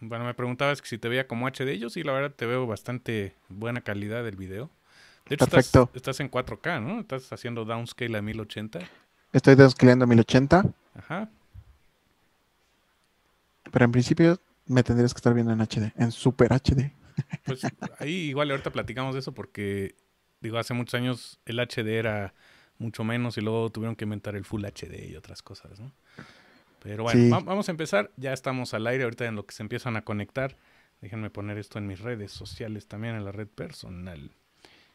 Bueno, me preguntabas que si te veía como HD. Yo sí, la verdad, te veo bastante buena calidad del video. De hecho, Estás, en 4K, ¿no? Estás haciendo downscale a 1080. Estoy downscaleando a 1080. Ajá. Pero en principio me tendrías que estar viendo en HD, en Super HD. Pues ahí igual ahorita platicamos de eso porque, digo, hace muchos años el HD era mucho menos y luego tuvieron que inventar el Full HD y otras cosas, ¿no? Pero bueno, vamos a empezar. Ya estamos al aire ahorita en lo que se empiezan a conectar. Déjenme poner esto en mis redes sociales también, en la red personal.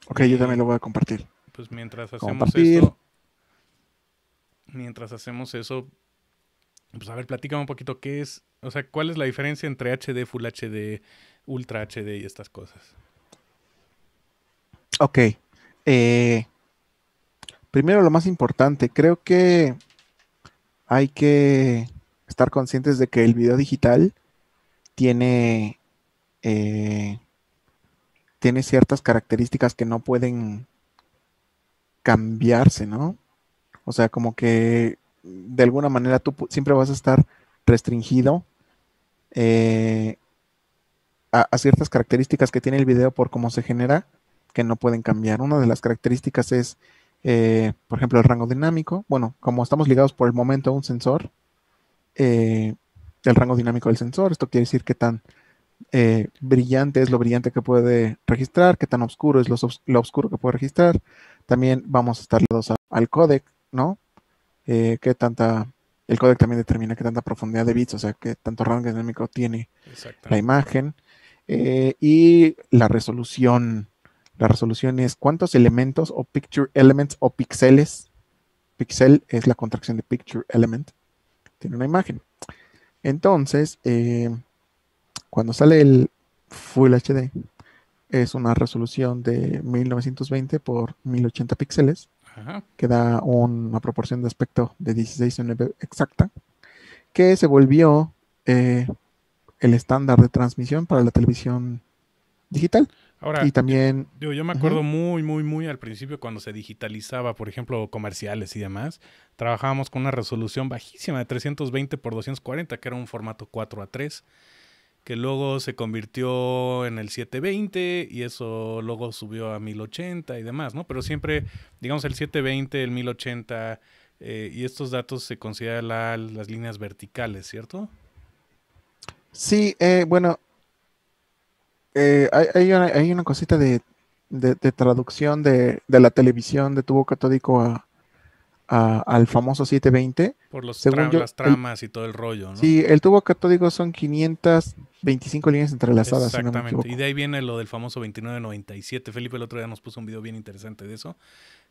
Ok, yo también lo voy a compartir. Pues mientras hacemos eso. Mientras hacemos eso, pues a ver, platícame un poquito qué es, o sea, cuál es la diferencia entre HD, Full HD, Ultra HD y estas cosas. Ok. Eh, primero, lo más importante, creo que hay que estar conscientes de que el video digital tiene, eh, tiene ciertas características que no pueden cambiarse, ¿no? O sea, como que de alguna manera tú siempre vas a estar restringido eh, a, ciertas características que tiene el video por cómo se genera, que no pueden cambiar. Una de las características es eh, por ejemplo, el rango dinámico. Bueno, como estamos ligados por el momento a un sensor, eh, el rango dinámico del sensor, esto quiere decir qué tan eh, brillante es lo brillante que puede registrar, qué tan oscuro es lo, oscuro que puede registrar. También vamos a estar ligados al codec, ¿no? qué tanta el codec también determina qué tanta profundidad de bits, o sea, qué tanto rango dinámico tiene la imagen y la resolución la resolución es cuántos elementos o picture elements o píxeles. Pixel es la contracción de picture element. Tiene una imagen. Entonces, eh, cuando sale el Full HD, es una resolución de 1920 por 1080 píxeles, que da una proporción de aspecto de 16.9 exacta, que se volvió eh, el estándar de transmisión para la televisión digital. Ahora, también... Yo, yo me acuerdo muy, muy, muy al principio cuando se digitalizaba, por ejemplo, comerciales y demás, trabajábamos con una resolución bajísima de 320 x 240, que era un formato 4 a 3 que luego se convirtió en el 720 y eso luego subió a 1080 y demás, ¿no? Pero siempre, digamos, el 720, el 1080 eh, y estos datos se consideran las líneas verticales, ¿cierto? Sí, eh, bueno, eh, hay, hay, una, cosita de, traducción de, la televisión de tubo catódico al famoso 720. Por Según las tramas y todo el rollo, ¿no? Sí, el tubo catódico son 525 líneas entrelazadas. Exactamente, y de ahí viene lo del famoso 2997. Felipe el otro día nos puso un video bien interesante de eso,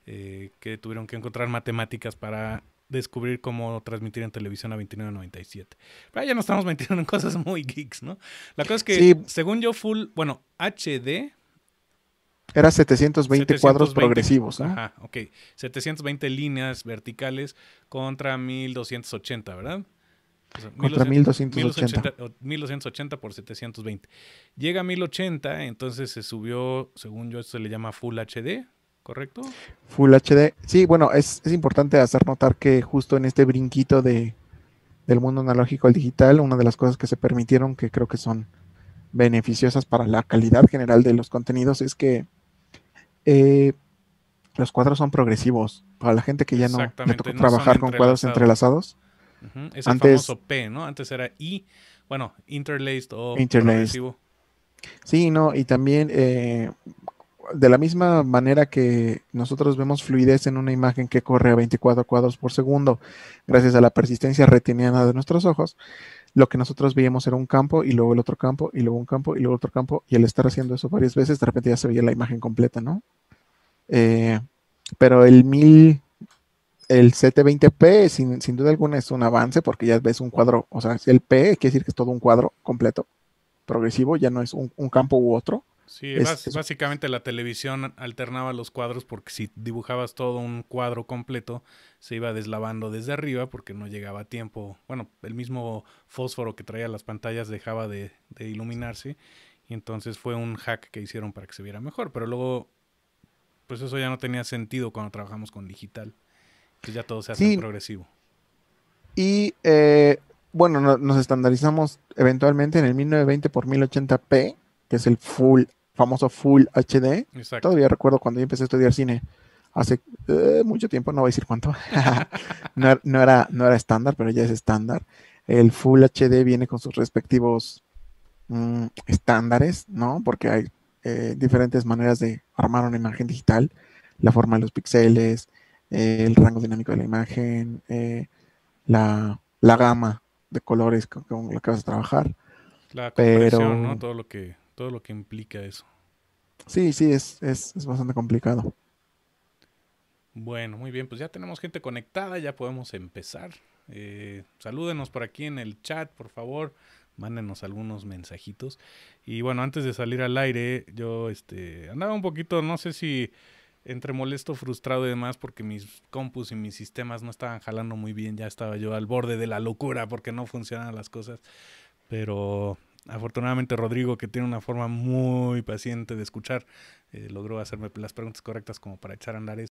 eh, que tuvieron que encontrar matemáticas para descubrir cómo transmitir en televisión a 29.97. Pero ya no estamos metiendo en cosas muy geeks, ¿no? La cosa es que, según yo, full, bueno, HD. Era 720, cuadros progresivos, ¿no? Ajá, ok. 720 líneas verticales contra 1280, ¿verdad? contra 1280. 1280 por 720. Llega a 1080, entonces se subió, según yo, esto se le llama Full HD, ¿correcto? Full HD. Sí, bueno, es, importante hacer notar que justo en este brinquito de, del mundo analógico al digital, una de las cosas que se permitieron, que creo que son beneficiosas para la calidad general de los contenidos, es que eh, los cuadros son progresivos. Para la gente que ya no le trabajar con cuadros entrelazados. Es el famoso P, ¿no? Antes era I, bueno, interlaced o progresivo. Sí, no, y también eh, de la misma manera que nosotros vemos fluidez en una imagen que corre a 24 cuadros por segundo, gracias a la persistencia retiniana de nuestros ojos, lo que nosotros veíamos era un campo y luego el otro campo y luego un campo y luego otro campo, y al estar haciendo eso varias veces, de repente ya se veía la imagen completa, ¿no? Eh, pero el 1000, el 720p, sin, duda alguna, es un avance porque ya ves un cuadro, o sea, el P quiere decir que es todo un cuadro completo, progresivo, ya no es un campo u otro Sí, básicamente la televisión alternaba los cuadros porque si dibujabas todo un cuadro completo, se iba deslavando desde arriba porque no llegaba a tiempo. Bueno, el mismo fósforo que traía las pantallas dejaba de, iluminarse. Y entonces fue un hack que hicieron para que se viera mejor. Pero luego, pues eso ya no tenía sentido cuando trabajamos con digital. Que ya todo se hace progresivo. Y eh, bueno, nos estandarizamos eventualmente en el 1920 por 1080p que es el full, famoso Full HD. Todavía recuerdo cuando yo empecé a estudiar cine hace eh, mucho tiempo, no voy a decir cuánto, er, no, era, no era estándar, pero ya es estándar. El Full HD viene con sus respectivos mm, estándares, ¿no? Porque hay eh, diferentes maneras de armar una imagen digital, la forma de los píxeles, eh, el rango dinámico de la imagen, la, gama de colores con, la que vas a trabajar. La pero, Todo lo que todo lo que implica eso. Sí, sí, es, bastante complicado. Bueno, muy bien, pues ya tenemos gente conectada, ya podemos empezar. Eh, salúdenos por aquí en el chat, por favor. Mándenos algunos mensajitos. Y bueno, antes de salir al aire, yo este, andaba un poquito, no sé si entre molesto, frustrado y demás, porque mis compus y mis sistemas no estaban jalando muy bien. Ya estaba yo al borde de la locura porque no funcionaban las cosas. Pero afortunadamente Rodrigo, que tiene una forma muy paciente de escuchar, eh, logró hacerme las preguntas correctas como para echar a andar eso.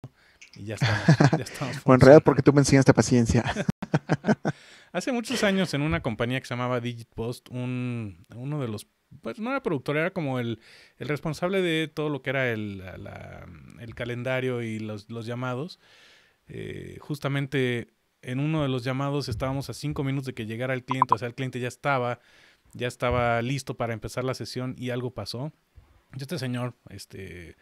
Y ya estamos. en realidad porque tú me enseñaste paciencia. Hace muchos años en una compañía que se llamaba DigitPost, un, uno de los, pues no era productor, era como el, responsable de todo lo que era el, calendario y los, llamados. Eh, justamente en uno de los llamados estábamos a cinco minutos de que llegara el cliente, o sea, el cliente ya estaba ya estaba listo para empezar la sesión y algo pasó. este señor, este,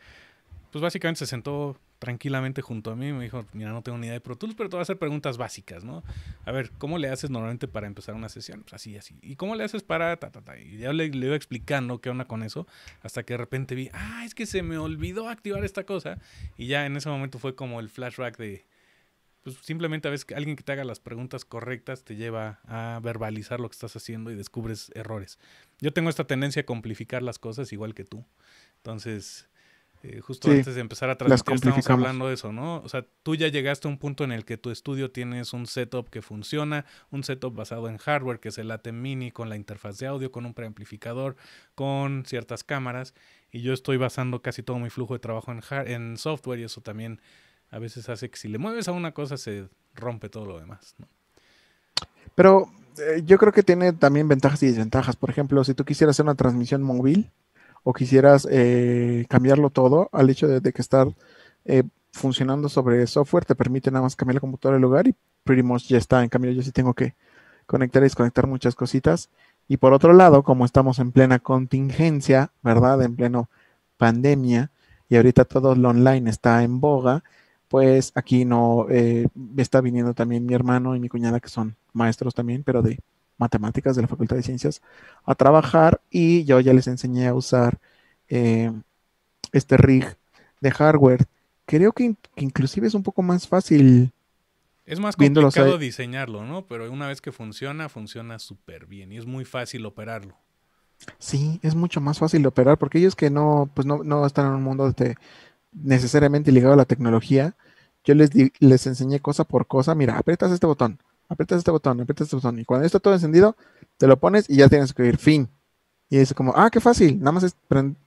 pues básicamente se sentó tranquilamente junto a mí y me dijo, mira, no tengo ni idea de Pro Tools, pero te voy a hacer preguntas básicas, ¿no? A ver, ¿cómo le haces normalmente para empezar una sesión? Pues así, así. ¿Y cómo le haces para ta, Y ya le, le, iba explicando qué onda con eso, hasta que de repente vi, ah, es que se me olvidó activar esta cosa. Y ya en ese momento fue como el flashback de, pues simplemente a veces alguien que te haga las preguntas correctas te lleva a verbalizar lo que estás haciendo y descubres errores. Yo tengo esta tendencia a complicar las cosas igual que tú. Entonces, eh, justo antes de empezar a transmitir estamos hablando de eso, ¿no? O sea, tú ya llegaste a un punto en el que tu estudio tienes un setup que funciona, un setup basado en hardware, que es el ATEM Mini, con la interfaz de audio, con un preamplificador, con ciertas cámaras. Y yo estoy basando casi todo mi flujo de trabajo en, en software y eso también a veces hace que si le mueves a una cosa se rompe todo lo demás. Pero eh, yo creo que tiene también ventajas y desventajas. Por ejemplo, si tú quisieras hacer una transmisión móvil o quisieras eh, cambiarlo todo, al hecho de, que estar eh, funcionando sobre software te permite nada más cambiar el computador de lugar y pretty much ya está. En cambio, yo sí tengo que conectar y desconectar muchas cositas. Y por otro lado, como estamos en plena contingencia, ¿verdad? En pleno pandemia, y ahorita todo lo online está en boga, pues aquí no eh, está viniendo también mi hermano y mi cuñada, que son maestros también, pero de matemáticas de la Facultad de Ciencias, a trabajar y yo ya les enseñé a usar eh, este rig de hardware. Creo que, inclusive es un poco más fácil. Es más complicado diseñarlo, ¿no? Pero una vez que funciona, funciona súper bien y es muy fácil operarlo. Sí, es mucho más fácil de operar porque ellos que no, pues no, no están en un mundo de, necesariamente ligado a la tecnología, yo les, les enseñé cosa por cosa, mira, aprietas este botón, aprietas este botón, aprietas este botón, y cuando está todo encendido, te lo pones y ya tienes que ir, fin. Y es como, ah, qué fácil, nada más es,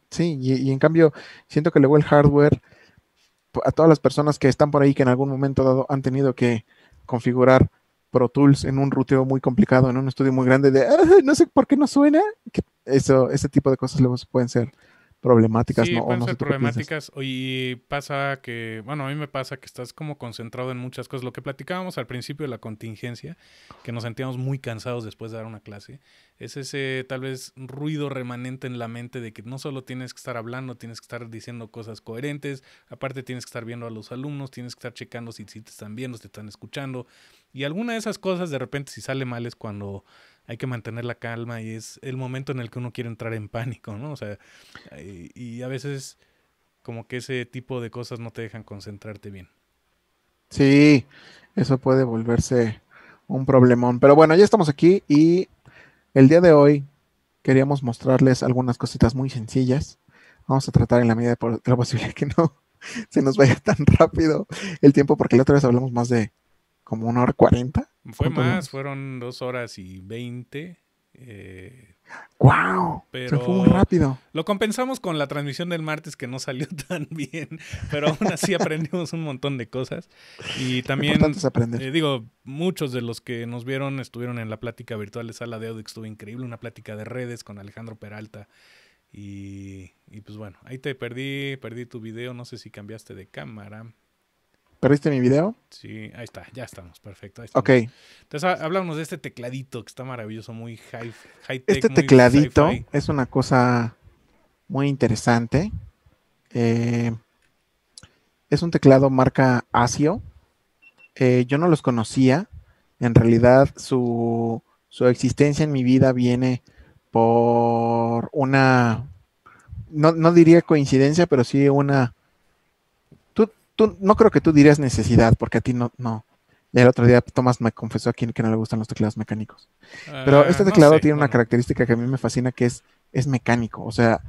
sí, y, en cambio, siento que luego el hardware, a todas las personas que están por ahí que en algún momento dado han tenido que configurar Pro Tools en un ruteo muy complicado, en un estudio muy grande de, ah, no sé por qué no suena, eso, ese tipo de cosas luego pueden ser problemáticas, ¿no? Pueden problemáticas y pasa que, bueno, a mí me pasa que estás como concentrado en muchas cosas. Lo que platicábamos al principio de la contingencia, que nos sentíamos muy cansados después de dar una clase, es ese tal vez ruido remanente en la mente de que no solo tienes que estar hablando, tienes que estar diciendo cosas coherentes, aparte tienes que estar viendo a los alumnos, tienes que estar checando si, si te están viendo, si te están escuchando. Y alguna de esas cosas de repente si sale mal es cuando hay que mantener la calma y es el momento en el que uno quiere entrar en pánico, ¿no? O sea, eh, y, a veces como que ese tipo de cosas no te dejan concentrarte bien. Sí, eso puede volverse un problemón. Pero bueno, ya estamos aquí y el día de hoy queríamos mostrarles algunas cositas muy sencillas. Vamos a tratar en la medida de lo posible que no se nos vaya tan rápido el tiempo, porque la otra vez hablamos más de como una hora cuarenta. Fue más, fueron dos horas y veinte. Eh, Pero fue muy rápido. Lo compensamos con la transmisión del martes que no salió tan bien, pero aún así aprendimos un montón de cosas. Y también, eh, digo, muchos de los que nos vieron estuvieron en la plática virtual de Sala de Audio, estuvo increíble, una plática de redes con Alejandro Peralta. y pues bueno, ahí te perdí, perdí tu video, no sé si cambiaste de cámara. ¿Perdiste mi video? Sí, ahí está, ya estamos, perfecto. Ok. Entonces hablamos de este tecladito que está maravilloso, muy high, tech, Este tecladito es una cosa muy interesante. Eh, es un teclado marca Asio. Eh, yo no los conocía. En realidad su, existencia en mi vida viene por una, no diría coincidencia, pero sí una no creo que tú dirías necesidad, porque a ti no, no. El otro día Tomás me confesó a quien que no le gustan los teclados mecánicos. Pero eh, este teclado tiene una característica que a mí me fascina, que es, es mecánico. O sea,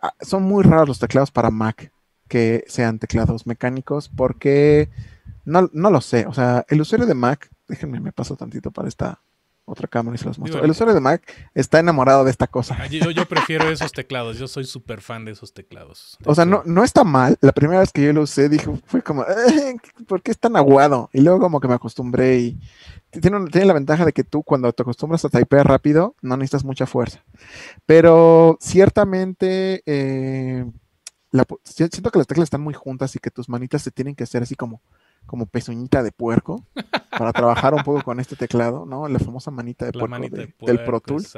ah, son muy raros los teclados para Mac que sean teclados mecánicos, porque no, no lo sé. O sea, el usuario de Mac, déjenme, me paso tantito para esta otra cámara y se las muestro. el usuario de Mac está enamorado de esta cosa. Ah, yo, prefiero esos teclados, yo soy súper fan de esos teclados. O sea, no, no está mal. La primera vez que yo lo usé, dije, fue como, eh, ¿por qué es tan aguado? Y luego como que me acostumbré y tiene, tiene, la ventaja de que tú cuando te acostumbras a typear rápido, no necesitas mucha fuerza. Pero ciertamente... Eh, siento que las teclas están muy juntas y que tus manitas se tienen que hacer así como como pezuñita de puerco para trabajar un poco con este teclado, ¿no? La famosa manita de, puerco, del Pro Tools,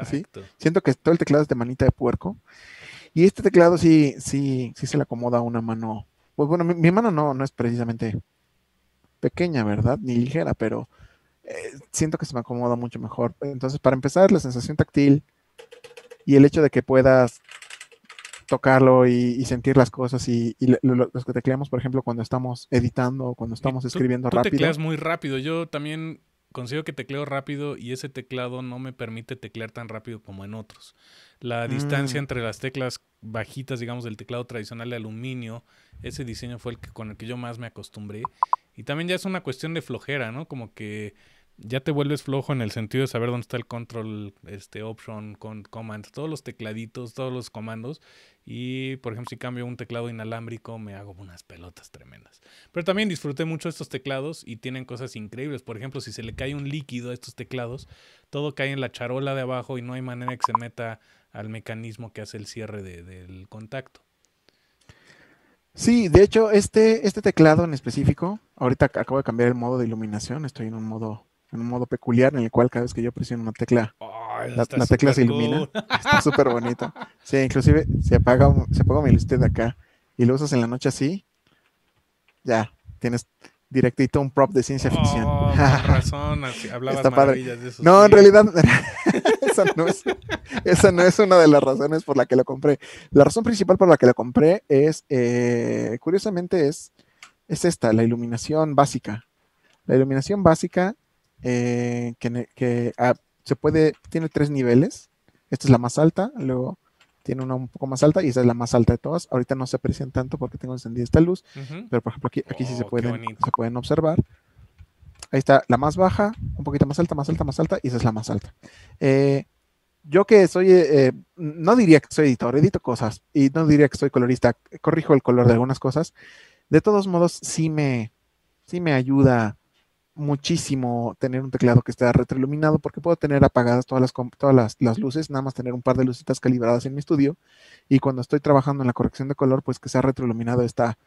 Siento que todo el teclado es de manita de puerco. Y este teclado sí, sí, sí se le acomoda a una mano. Pues bueno, mi, mano no, no es precisamente pequeña, ¿verdad? Ni ligera, pero eh, siento que se me acomoda mucho mejor. Entonces, para empezar, la sensación táctil y el hecho de que puedas tocarlo y, sentir las cosas y, los que tecleamos, por ejemplo, cuando estamos editando o cuando estamos escribiendo tú rápido. tecleas muy rápido. Yo también consigo que tecleo rápido y ese teclado no me permite teclear tan rápido como en otros. La mm. distancia entre las teclas bajitas, digamos, del teclado tradicional de aluminio, ese diseño fue el que, con el que yo más me acostumbré. Y también ya es una cuestión de flojera, ¿no? Como que ya te vuelves flojo en el sentido de saber dónde está el control, este option, con command, todos los tecladitos, todos los comandos. Y por ejemplo, si cambio un teclado inalámbrico, me hago unas pelotas tremendas. Pero también disfruté mucho estos teclados y tienen cosas increíbles. Por ejemplo, si se le cae un líquido a estos teclados, todo cae en la charola de abajo y no hay manera que se meta al mecanismo que hace el cierre del contacto. Sí, de hecho, este, este teclado en específico, ahorita acabo de cambiar el modo de iluminación, estoy en un modo en un modo peculiar en el cual cada vez que yo presiono una tecla, la, tecla se ilumina. Está súper bonito. Sí, inclusive se apaga, se mi ilustre de acá y lo usas en la noche así, ya, tienes directito un prop de ciencia ficción. Oh, hablabas No, en realidad, esa, no es, una de las razones por la que lo compré. La razón principal por la que lo compré es, eh, curiosamente, es, es esta, la iluminación básica. La iluminación básica eh, que, ah, se puede, tiene tres niveles. Esta es la más alta, luego tiene una un poco más alta y esa es la más alta de todas. Ahorita no se aprecian tanto porque tengo encendida esta luz, pero por ejemplo aquí, aquí sí se oh, pueden, se pueden observar. Ahí está la más baja, un poquito más alta, más alta, más alta y esa es la más alta. Eh, yo que soy, eh, no diría que soy editor, edito cosas y no diría que soy colorista, corrijo el color de algunas cosas. De todos modos, sí me, sí me ayuda muchísimo tener un teclado que esté retroiluminado porque puedo tener apagadas todas, las, todas las, luces, nada más tener un par de lucitas calibradas en mi estudio y cuando estoy trabajando en la corrección de color, pues que sea retroiluminado está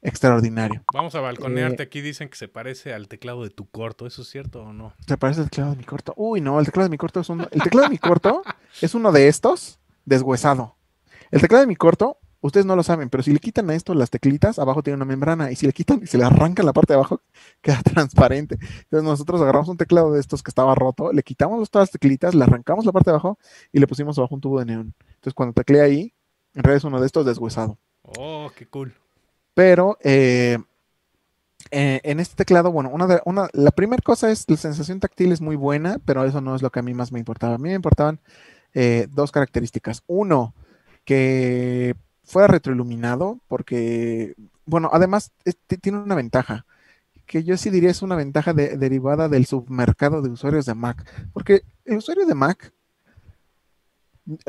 extraordinario. Vamos a balconearte, eh, aquí dicen que se parece al teclado de tu corto, ¿eso es cierto o no? ¿Se parece al teclado de mi corto? Uy, no, el teclado de mi corto es uno, el teclado de mi corto es uno de estos deshuesado. El teclado de mi corto Ustedes no lo saben, pero si le quitan a esto las teclitas, abajo tiene una membrana y si le quitan y se le arranca la parte de abajo, queda transparente. Entonces nosotros agarramos un teclado de estos que estaba roto, le quitamos todas las teclitas, le arrancamos la parte de abajo y le pusimos abajo un tubo de neón. Entonces cuando teclea ahí, en realidad es uno de estos deshuesado. Oh, qué cool. Pero eh, eh, en este teclado, bueno, una la primera cosa es la sensación táctil es muy buena, pero eso no es lo que a mí más me importaba. A mí me importaban eh, dos características. Uno, que fue retroiluminado, porque, bueno, además eh, tiene una ventaja, que yo sí diría es una ventaja derivada del submercado de usuarios de Mac, porque el usuario de Mac,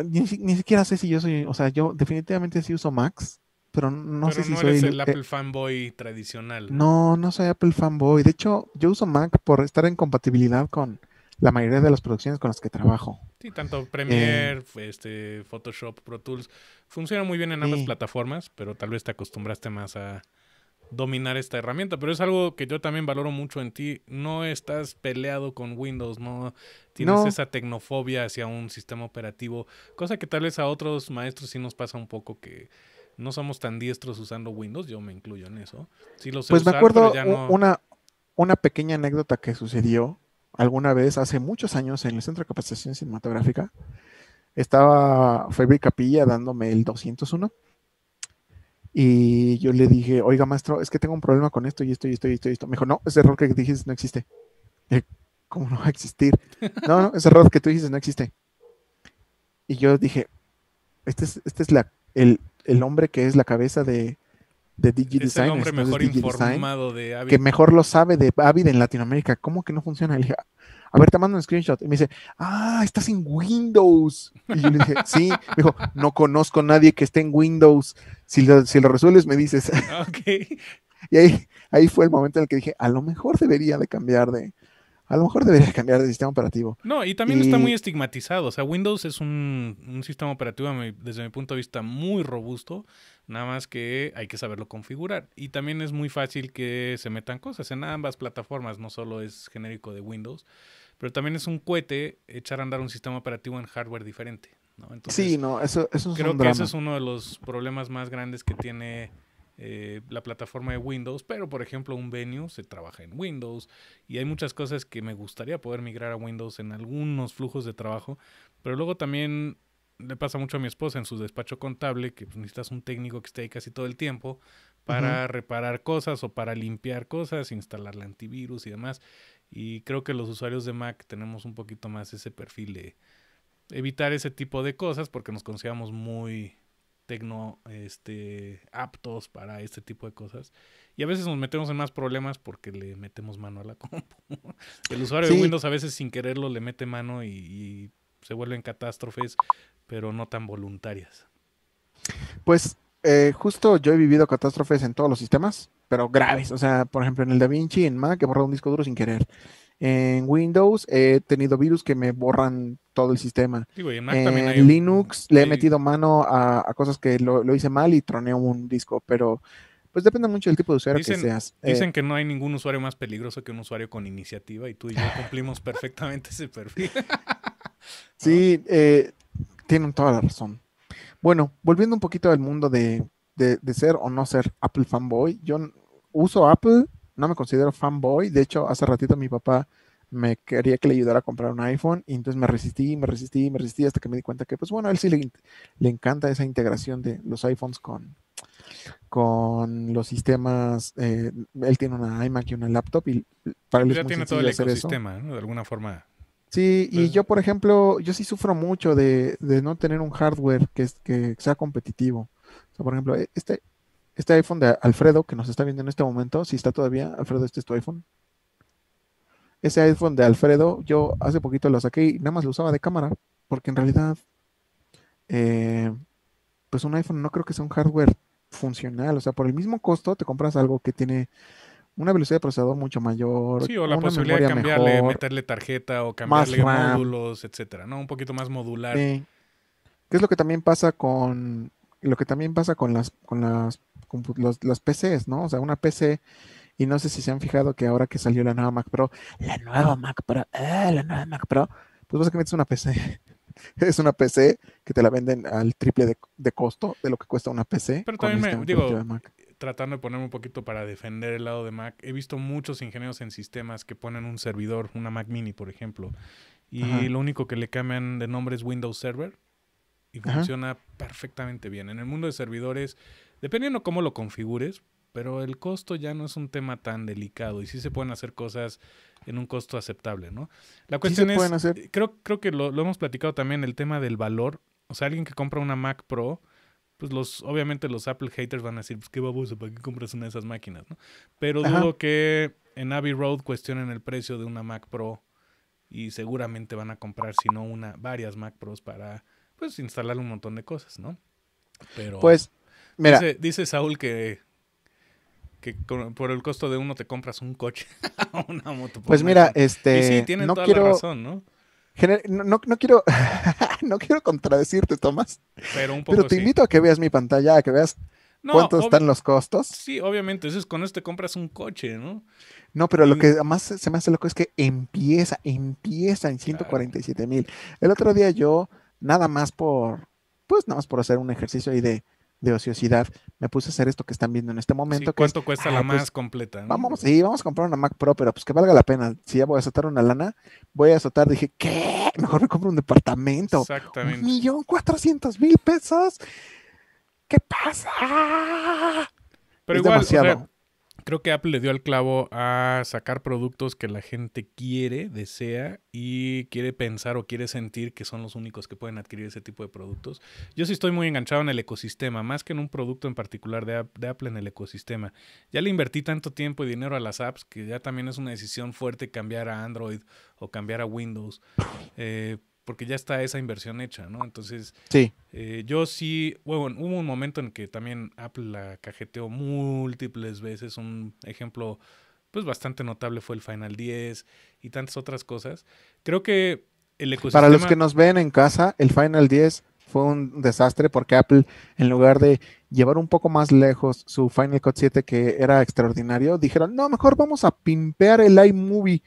ni, siquiera sé si yo soy, o sea, yo definitivamente sí uso Macs, pero no sé si soy el Apple fanboy tradicional. No, no soy Apple fanboy. De hecho, yo uso Mac por estar en compatibilidad con, la mayoría de las producciones con las que trabajo. Sí, tanto Premiere, eh, este, Photoshop, Pro Tools, funciona muy bien en ambas plataformas, pero tal vez te acostumbraste más a dominar esta herramienta, pero es algo que yo también valoro mucho en ti, no estás peleado con Windows, no tienes esa tecnofobia hacia un sistema operativo, cosa que tal vez a otros maestros sí nos pasa un poco que no somos tan diestros usando Windows, yo me incluyo en eso. Sí lo sé pues me acuerdo pero ya no... una, una pequeña anécdota que sucedió alguna vez, hace muchos años, en el Centro de Capacitación Cinematográfica, estaba Febre Capilla dándome el 201. Y yo le dije, oiga, maestro, es que tengo un problema con esto y esto y esto y esto. Y esto. Me dijo, no, ese error que dijiste no existe. ¿Cómo no va a existir? no, no, ese error que tú dices no existe. Y yo dije, este es, este es la, el hombre que es la cabeza de, de Digidesign el mejor informado de Que mejor lo sabe de Avid en Latinoamérica. ¿Cómo que no funciona? a ver, te mando un screenshot. Y me dice, ah, estás en Windows. Y yo le dije, sí. Me dijo, no conozco a nadie que esté en Windows. Si lo, si lo resuelves, me dices. Y ahí, ahí fue el momento en el que dije, a lo mejor debería de cambiar de, a lo mejor debería cambiar de sistema operativo. No, y también está muy estigmatizado. O sea, Windows es un, sistema operativo, desde mi punto de vista, muy robusto. Nada más que hay que saberlo configurar. Y también es muy fácil que se metan cosas en ambas plataformas, no solo es genérico de Windows, pero también es un cohete echar a andar un sistema operativo en hardware diferente. sí, no, eso, un es creo que ese es uno de los problemas más grandes que tiene eh, la plataforma de Windows, pero por ejemplo un venue se trabaja en Windows y hay muchas cosas que me gustaría poder migrar a Windows en algunos flujos de trabajo, pero luego también le pasa mucho a mi esposa en su despacho contable que pues, necesitas un técnico que esté ahí casi todo el tiempo para reparar cosas o para limpiar cosas, instalar el antivirus y demás. Y creo que los usuarios de Mac tenemos un poquito más ese perfil de evitar ese tipo de cosas porque nos consideramos muy tecno este, aptos para este tipo de cosas. Y a veces nos metemos en más problemas porque le metemos mano a la compu. El usuario de Windows a veces sin quererlo le mete mano y, se vuelven catástrofes, pero no tan voluntarias. Pues eh, justo yo he vivido catástrofes en todos los sistemas, pero graves. O sea, por ejemplo, en el DaVinci Vinci, en Mac, he borrado un disco duro sin querer. En Windows he tenido virus que me borran todo el sistema. en, Linux le he metido mano a, cosas que lo, hice mal y troneo un disco, pero pues depende mucho del tipo de usuario que seas. Eh. Dicen que no hay ningún usuario más peligroso que un usuario con iniciativa y tú y yo cumplimos perfectamente ese perfil. sí, eh, tienen toda la razón. Bueno, volviendo un poquito al mundo de ser o no ser Apple fanboy, yo uso Apple no me considero fanboy. De hecho, hace ratito mi papá me quería que le ayudara a comprar un iPhone y entonces me resistí, me resistí, me resistí hasta que me di cuenta que, pues bueno, a él sí le, encanta esa integración de los iPhones con, con los sistemas. Eh, él tiene una iMac y una laptop y para él pues ya es muy tiene todo el ecosistema, ¿no? De alguna forma. Sí, y pues yo, por ejemplo, yo sí sufro mucho de, de no tener un hardware que, que sea competitivo. O sea, por ejemplo, e-, este, este iPhone de Alfredo que nos está viendo en este momento, si está todavía, Alfredo, este es tu iPhone. Ese iPhone de Alfredo, yo hace poquito lo saqué y nada más lo usaba de cámara, porque en realidad, eh, pues un iPhone no creo que sea un hardware funcional. O sea, por el mismo costo te compras algo que tiene una velocidad de procesador mucho mayor. Sí, o la posibilidad de cambiarle, meterle tarjeta o cambiarle módulos, etcétera, ¿no? Un poquito más modular. Sí. ¿Qué es lo que también pasa con. Lo que también pasa con las, con las los, los PCs, ¿no? O sea, una PC y no sé si se han fijado que ahora que salió la nueva Mac Pro, la nueva Mac Pro, eh, la nueva Mac Pro, pues básicamente es una PC. es una PC que te la venden al triple de, costo de lo que cuesta una PC. Pero también me, este digo, tratando de ponerme un poquito para defender el lado de Mac, he visto muchos ingenieros en sistemas que ponen un servidor, una Mac Mini, por ejemplo, y lo único que le cambian de nombre es Windows Server y funciona perfectamente bien. En el mundo de servidores Dependiendo cómo lo configures, pero el costo ya no es un tema tan delicado y sí se pueden hacer cosas en un costo aceptable, ¿no? La cuestión es, creo creo que lo, hemos platicado también el tema del valor, o sea, alguien que compra una Mac Pro, pues los obviamente los Apple haters van a decir, pues qué baboso, ¿para qué compras una de esas máquinas, no? Pero dudo que en Abbey Road cuestionen el precio de una Mac Pro y seguramente van a comprar si no una varias Mac Pros para pues instalar un montón de cosas, ¿no? Pero Pues Dice, dice Saúl que, que por el costo de uno te compras un coche una moto. Pues mira, este. Y sí, tienen no toda quiero... la razón, ¿no? no, quiero no quiero contradecirte, Tomás. Pero un poco Pero te invito a que veas mi pantalla, a que veas cuántos están los costos. Sí, obviamente, con eso te compras un coche, ¿no? No, pero lo que además se me hace loco es que empieza, empieza en 147 mil. El otro día yo, nada más por, pues nada más por hacer un ejercicio ahí de de ociosidad, me puse a hacer esto que están viendo en este momento. ¿Cuánto cuesta ah, la pues, más completa? Vamos, sí, vamos a comprar una Mac Pro, pero pues que valga la pena. Si ya voy a azotar una lana, voy a azotar. Dije, ¿qué? Mejor me compro un departamento. Exactamente. Un millón cuatrocientos mil pesos. ¿Qué pasa? Pero es demasiado creo que Apple le dio al clavo a sacar productos que la gente quiere, desea y quiere pensar o quiere sentir que son los únicos que pueden adquirir ese tipo de productos. Yo sí estoy muy enganchado en el ecosistema, más que en un producto en particular de, de Apple en el ecosistema. Ya le invertí tanto tiempo y dinero a las apps que ya también es una decisión fuerte cambiar a Android o cambiar a Windows. Eh, porque ya está esa inversión hecha, ¿no? Entonces, eh, yo sí, bueno, hubo un momento en que también Apple la cajeteó múltiples veces, un ejemplo pues bastante notable fue el Final 10 y tantas otras cosas. Creo que el ecosistema... Para los que nos ven en casa, el Final 10 fue un desastre porque Apple, en lugar de llevar un poco más lejos su Final Cut 7 que era extraordinario, dijeron, no, mejor vamos a pimpear el iMovie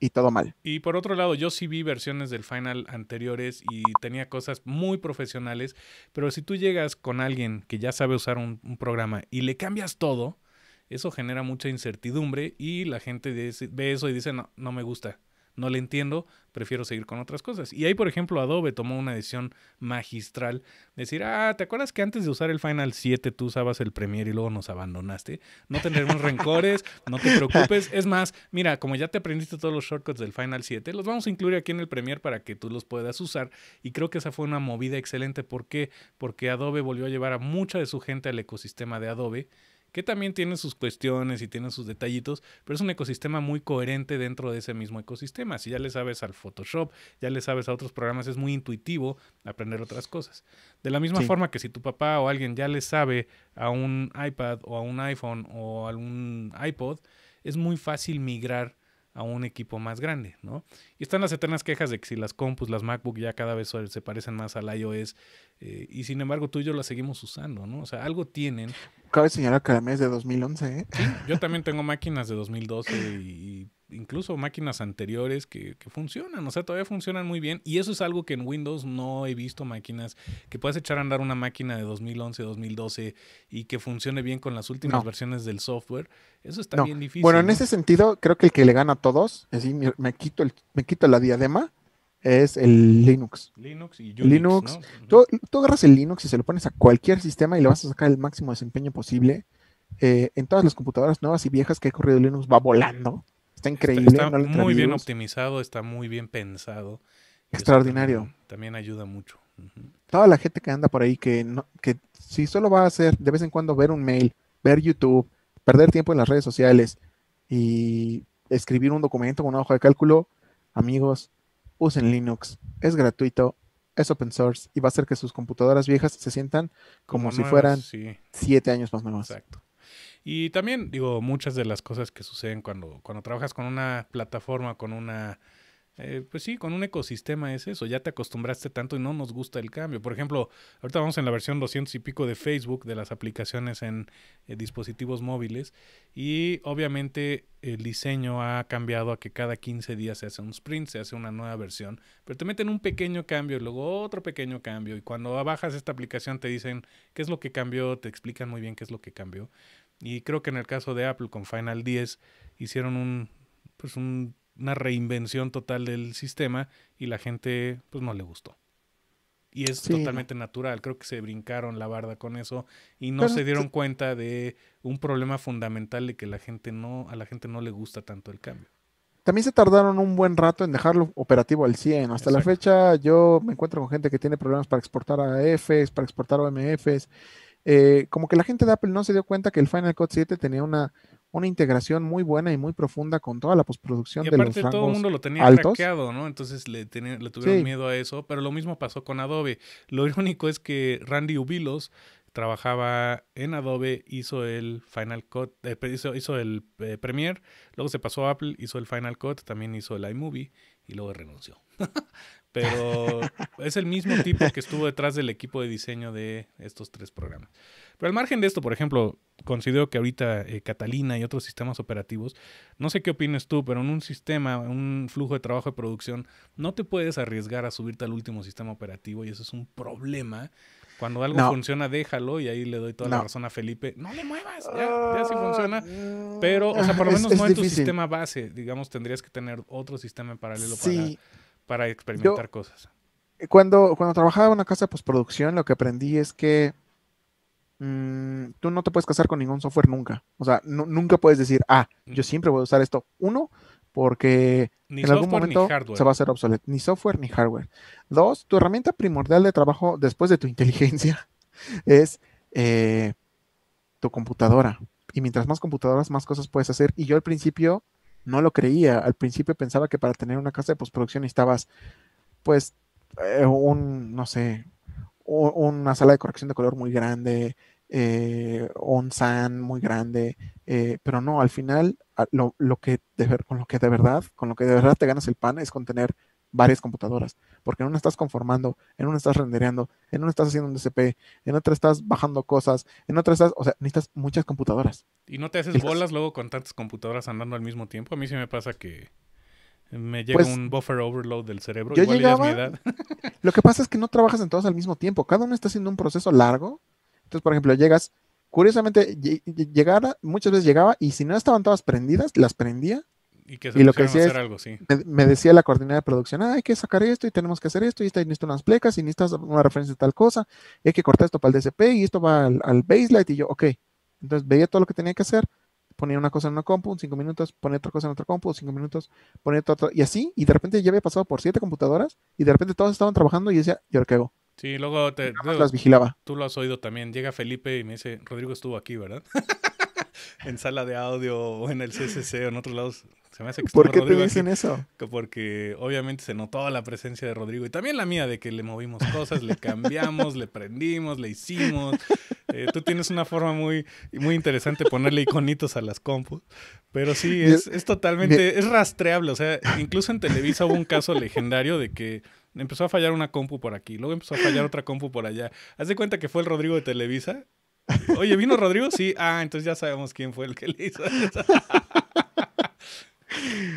y todo mal. Y por otro lado, yo sí vi versiones del final anteriores y tenía cosas muy profesionales, pero si tú llegas con alguien que ya sabe usar un, programa y le cambias todo, eso genera mucha incertidumbre y la gente ve eso y dice, no, no me gusta no le entiendo, prefiero seguir con otras cosas. Y ahí, por ejemplo, Adobe tomó una decisión magistral, decir, ah, ¿te acuerdas que antes de usar el Final 7 tú usabas el Premiere y luego nos abandonaste? No tendremos rencores, no te preocupes. Es más, mira, como ya te aprendiste todos los shortcuts del Final 7, los vamos a incluir aquí en el Premiere para que tú los puedas usar. Y creo que esa fue una movida excelente. ¿Por qué? Porque Adobe volvió a llevar a mucha de su gente al ecosistema de Adobe que también tiene sus cuestiones y tiene sus detallitos, pero es un ecosistema muy coherente dentro de ese mismo ecosistema. Si ya le sabes al Photoshop, ya le sabes a otros programas, es muy intuitivo aprender otras cosas. De la misma forma que si tu papá o alguien ya le sabe a un iPad o a un iPhone o a un iPod, es muy fácil migrar a un equipo más grande, ¿no? Y están las eternas quejas de que si las compus, las MacBook ya cada vez se parecen más al iOS eh, y sin embargo tú y yo las seguimos usando, ¿no? O sea, algo tienen. Cabe señalar que la mes de 2011, ¿eh? yo también tengo máquinas de 2012 y, incluso máquinas anteriores que, funcionan, o sea, todavía funcionan muy bien. Y eso es algo que en Windows no he visto máquinas, que puedas echar a andar una máquina de 2011, 2012 y que funcione bien con las últimas versiones del software. Eso está bien difícil. Bueno, en ese sentido, creo que el que le gana a todos, es decir, me quito, el, me quito la diadema, es el Linux. Linux y Unix. Linux. Tú, tú, agarras el Linux y se lo pones a cualquier sistema y le vas a sacar el máximo desempeño posible. Eh, en todas las computadoras nuevas y viejas que ha corrido Linux va volando está increíble. Está, muy bien optimizado, está muy bien pensado. Este Extraordinario. También, ayuda mucho. Toda la gente que anda por ahí, que, no, que si solo va a hacer de vez en cuando ver un mail, ver YouTube, perder tiempo en las redes sociales y escribir un documento con una hoja de cálculo, amigos, usen Linux. Es gratuito, es open source y va a hacer que sus computadoras viejas se sientan como, si fueran siete años más nuevas. Exacto. Y también, digo, muchas de las cosas que suceden cuando, cuando trabajas con una plataforma, con una... Eh, pues sí, con un ecosistema es eso, ya te acostumbraste tanto y no nos gusta el cambio. Por ejemplo, ahorita vamos en la versión 200 y pico de Facebook, de las aplicaciones en eh, dispositivos móviles, y obviamente el diseño ha cambiado a que cada 15 días se hace un sprint, se hace una nueva versión, pero te meten un pequeño cambio y luego otro pequeño cambio, y cuando bajas esta aplicación te dicen qué es lo que cambió, te explican muy bien qué es lo que cambió. Y creo que en el caso de Apple con Final 10 hicieron un, pues una reinvención total del sistema y la gente pues no le gustó. Y es totalmente natural, creo que se brincaron la barda con eso y no se dieron cuenta de un problema fundamental de que la gente no, a la gente no le gusta tanto el cambio. También se tardaron un buen rato en dejarlo operativo al 100. Hasta la fecha yo me encuentro con gente que tiene problemas para exportar AFs, para exportar OMFs eh, como que la gente de Apple no se dio cuenta que el Final Cut 7 tenía una, una integración muy buena y muy profunda con toda la postproducción y de todo el mundo lo tenía Hackeado, ¿no? Entonces le, tuvieron miedo a eso, pero lo mismo pasó con Adobe. Lo único es que Randy Ubilos trabajaba en Adobe, hizo el Final Cut, eh, hizo, el eh, Premiere, luego se pasó a Apple, hizo el Final Cut, también hizo el iMovie y luego renunció. pero es el mismo tipo que estuvo detrás del equipo de diseño de estos tres programas. Pero al margen de esto, por ejemplo, considero que ahorita eh, Catalina y otros sistemas operativos, no sé qué opinas tú, pero en un sistema, un flujo de trabajo de producción, no te puedes arriesgar a subirte al último sistema operativo y eso es un problema. Cuando algo funciona, déjalo y ahí le doy toda la razón a Felipe. No le muevas, ya, sí ah, funciona. Pero, o sea, por lo menos no en tu sistema base, digamos, tendrías que tener otro sistema en paralelo para para experimentar cosas. Eh, cuando, cuando trabajaba en una casa de postproducción, lo que aprendí es que mm, tú no te puedes casar con ningún software nunca. O sea, nunca puedes decir, ah, yo mm. siempre voy a usar esto. Uno, porque en algún momento se va a hacer obsoleto. Ni software ni hardware. Dos, tu herramienta primordial de trabajo después de tu inteligencia es eh, tu computadora. Y mientras más computadoras, más cosas puedes hacer. Y yo al principio no lo creía. Al principio pensaba que para tener una casa de postproducción estabas pues, eh, un, no sé, un, una sala de corrección de color muy grande, eh, un SAN muy grande, eh, pero no, al final, lo, que de ver, con lo que de verdad, con lo que de verdad te ganas el pan es con tener varias computadoras, porque en una estás conformando, en una estás rendereando, en una estás haciendo un DCP, en otra estás bajando cosas, en otra estás, o sea, necesitas muchas computadoras. ¿Y no te haces bolas luego con tantas computadoras andando al mismo tiempo? A mí sí me pasa que me llega pues un buffer overload del cerebro, lo que pasa es que no trabajas en todas al mismo tiempo, cada uno está haciendo un proceso largo. Entonces, por ejemplo, llegas, curiosamente, llegara, muchas veces llegaba y si no estaban todas prendidas, las prendía y, que lo que decía es, algo, sí. me, decía la coordinadora de producción, ah, hay que sacar esto y tenemos que hacer esto y necesitas unas plecas y necesitas una referencia de tal cosa, hay que cortar esto para el DCP y esto va al, al baselight y yo, ok. Entonces veía todo lo que tenía que hacer, ponía una cosa en una compu, cinco minutos, ponía otra cosa en otra compu, cinco minutos, ponía otra, y así, y de repente ya había pasado por siete computadoras y de repente todos estaban trabajando y decía, yo lo Sí, luego te... las vigilaba. Tú lo has oído también, llega Felipe y me dice, Rodrigo estuvo aquí, ¿verdad? en sala de audio o en el CCC o en otros lados. Se me hace ¿Por qué Rodrigo te dicen eso? Porque obviamente se notó la presencia de Rodrigo y también la mía de que le movimos cosas, le cambiamos, le prendimos, le hicimos. Eh, tú tienes una forma muy, muy interesante de ponerle iconitos a las compus, pero sí, es, totalmente, es rastreable. O sea, incluso en Televisa hubo un caso legendario de que empezó a fallar una compu por aquí, luego empezó a fallar otra compu por allá. Haz de cuenta que fue el Rodrigo de Televisa. Oye, ¿vino Rodrigo? Sí. Ah, entonces ya sabemos quién fue el que le hizo eso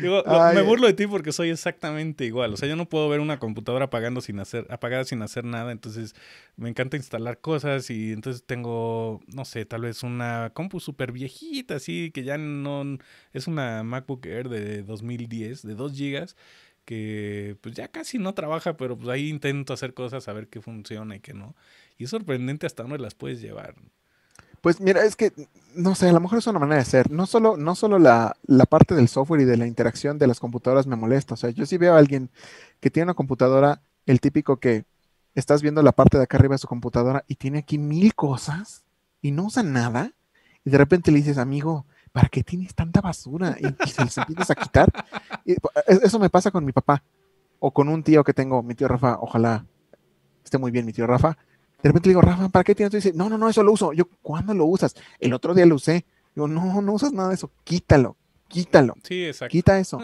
me eh. burlo de ti porque soy exactamente igual. O sea, yo no puedo ver una computadora apagando sin hacer, apagada sin hacer nada. Entonces, me encanta instalar cosas y entonces tengo, no sé, tal vez una compu súper viejita, así que ya no... Es una MacBook Air de 2010, de 2 GB que pues ya casi no trabaja, pero pues ahí intento hacer cosas, a ver qué funciona y qué no. Y es sorprendente hasta dónde las puedes llevar. Pues mira, es que, no sé, a lo mejor es una manera de ser. No solo, no solo la, parte del software y de la interacción de las computadoras me molesta. O sea, yo si veo a alguien que tiene una computadora, el típico que estás viendo la parte de acá arriba de su computadora y tiene aquí mil cosas y no usa nada. Y de repente le dices, amigo, ¿para qué tienes tanta basura? Y, se les empiezas a quitar. Pues, e, e, eso me pasa con mi papá o con un tío que tengo, mi tío Rafa, ojalá esté muy bien mi tío Rafa de repente le digo, Rafa, ¿para qué tienes? Y dice, no, no, no, eso lo uso. Yo, ¿cuándo lo usas? El otro día lo usé. Yo, no, no usas nada de eso. Quítalo, quítalo. Sí, exacto. Quita eso.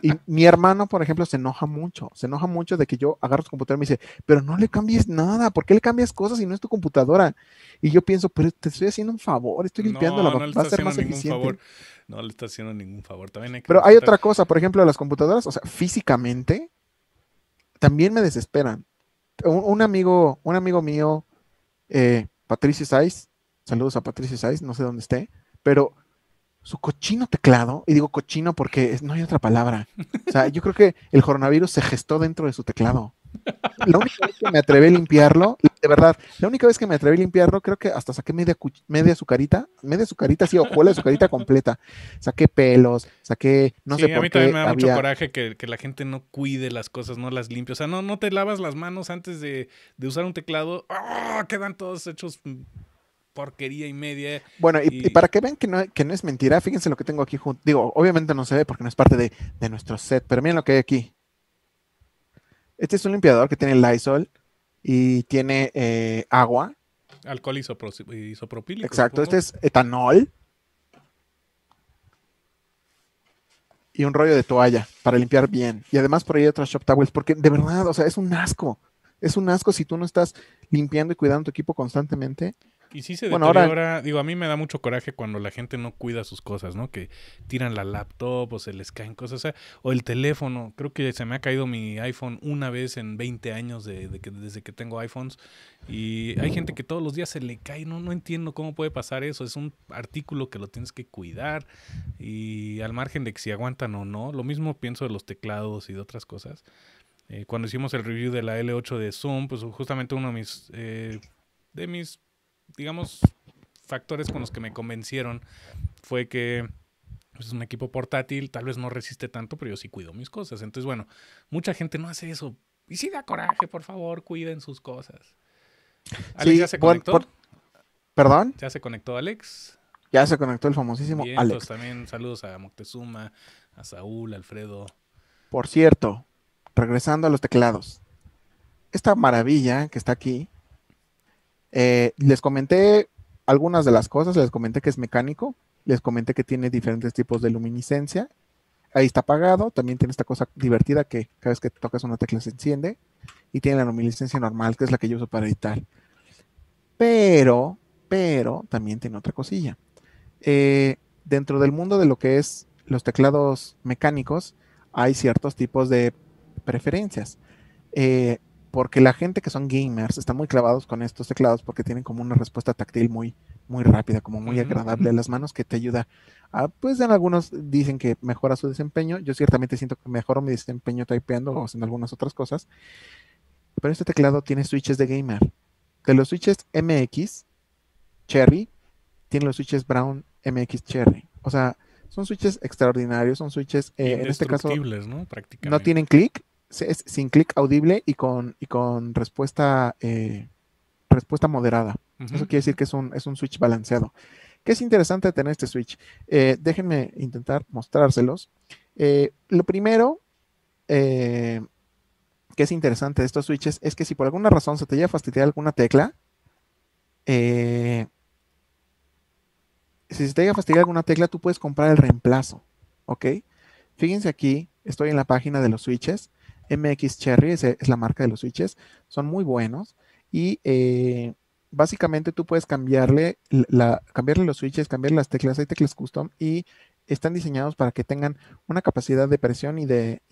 Y mi hermano, por ejemplo, se enoja mucho. Se enoja mucho de que yo agarro su computadora y me dice, pero no le cambies nada. ¿Por qué le cambias cosas si no es tu computadora? Y yo pienso, pero te estoy haciendo un favor. Estoy limpiando la no va a ser más eficiente. Favor. No le estás haciendo ningún favor. También pero hay otra cosa, por ejemplo, las computadoras, o sea, físicamente, también me desesperan un, amigo, un amigo mío, eh, Patricio Saiz, saludos a Patricio Saiz, no sé dónde esté, pero su cochino teclado, y digo cochino porque no hay otra palabra. O sea, yo creo que el coronavirus se gestó dentro de su teclado. La única vez que me atreví a limpiarlo, de verdad, la única vez que me atreví a limpiarlo, creo que hasta saqué media, media azucarita, media azucarita, sí, ojuela de azucarita completa. Saqué pelos, saqué, no sé por qué. A mí también me da mucho coraje que, la gente no cuide las cosas, no las limpie. O sea, no, no te lavas las manos antes de, usar un teclado. ¡ah! Quedan todos hechos porquería y media. Bueno, y, para que vean que no, que no es mentira, fíjense lo que tengo aquí Digo, obviamente no se ve porque no es parte de, de nuestro set, pero miren lo que hay aquí. Este es un limpiador que tiene Lysol y tiene eh, agua. Alcohol isopropílico. Exacto, este es etanol. Y un rollo de toalla para limpiar bien. Y además por ahí hay otras shop towels, porque de verdad, o sea, es un asco. Es un asco si tú no estás limpiando y cuidando tu equipo constantemente. Y sí se deteriora. ahora... Digo, a mí me da mucho coraje cuando la gente no cuida sus cosas, ¿no? Que tiran la laptop o se les caen cosas. O, o el teléfono. Creo que se me ha caído mi iPhone una vez en 20 años de, desde que tengo iPhones. Y hay gente que todos los días se le cae. No, no entiendo cómo puede pasar eso. Es un artículo que lo tienes que cuidar. Y al margen de que si aguantan o no. Lo mismo pienso de los teclados y de otras cosas. Eh, cuando hicimos el review de la L8 de Zoom, pues justamente uno mis, de mis eh, digamos, factores con los que me convencieron fue que pues, es un equipo portátil, tal vez no resiste tanto, pero yo sí cuido mis cosas. Entonces, bueno, mucha gente no hace eso. Y sí da coraje, por favor, cuiden sus cosas. Alex ya se conectó. ¿Perdón? Ya se conectó Alex. Ya se conectó el famosísimo Alex. Pues, también saludos a Moctezuma, a Saúl, Alfredo. Por cierto, regresando a los teclados. Esta maravilla que está aquí eh, les comenté algunas de las cosas, les comenté que es mecánico, les comenté que tiene diferentes tipos de luminiscencia. Ahí está apagado, también tiene esta cosa divertida que cada vez que tocas una tecla se enciende y tiene la luminiscencia normal, que es la que yo uso para editar. Pero, pero también tiene otra cosilla. Eh, dentro del mundo de lo que es los teclados mecánicos, hay ciertos tipos de preferencias. Eh, porque la gente que son gamers está muy clavados con estos teclados porque tienen como una respuesta táctil muy, muy rápida, como muy agradable a las manos que te ayuda pues algunos dicen que mejora su desempeño, yo ciertamente siento que mejoro mi desempeño typeando o haciendo algunas otras cosas, pero este teclado tiene switches de gamer. De los switches MX Cherry, tiene los switches Brown MX Cherry. O sea, son switches extraordinarios, son switches eh, en este caso ¿no? no tienen clic, es sin clic audible y con, y con respuesta, eh, respuesta moderada. Eso quiere decir que es un, switch balanceado. ¿Qué es interesante tener este switch? Eh, déjenme intentar mostrárselos. Eh, lo primero que es interesante de estos switches es que si por alguna razón se te llega a fastidiar alguna tecla, si se te llega a fastidiar alguna tecla, tú puedes comprar el reemplazo. ¿Ok? Fíjense aquí, estoy en la página de los switches MX Cherry es, la marca de los switches, son muy buenos y eh, básicamente tú puedes cambiarle, cambiarle los switches, cambiar las teclas, hay teclas custom y están diseñados para que tengan una capacidad de presión y de,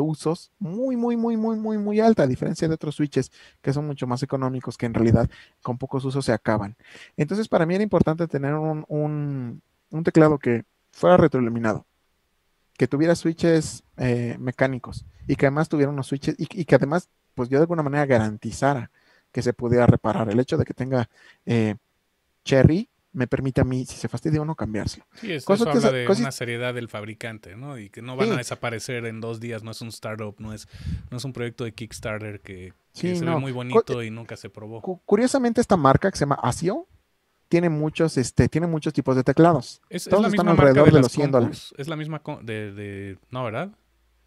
usos muy, muy, muy, muy, muy, muy alta, a diferencia de otros switches que son mucho más económicos, que en realidad con pocos usos se acaban. Entonces, para mí era importante tener un, teclado que fuera retroiluminado, que tuviera switches eh, mecánicos, y que además tuviera unos switches y, que además, pues yo de alguna manera garantizara que se pudiera reparar. El hecho de que tenga eh, Cherry me permite a mí, si se fastidia no, cambiárselo. Sí, eso, habla de una seriedad del fabricante, ¿no? Y que no van a desaparecer en dos días, no es un startup, no es, no es un proyecto de Kickstarter que, sí, se ve muy bonito eh, y nunca se probó. curiosamente, esta marca que se llama Asio tiene muchos, este, tiene muchos tipos de teclados. Todos están alrededor de, los 100 dólares. Es la misma de, de, no, ¿verdad?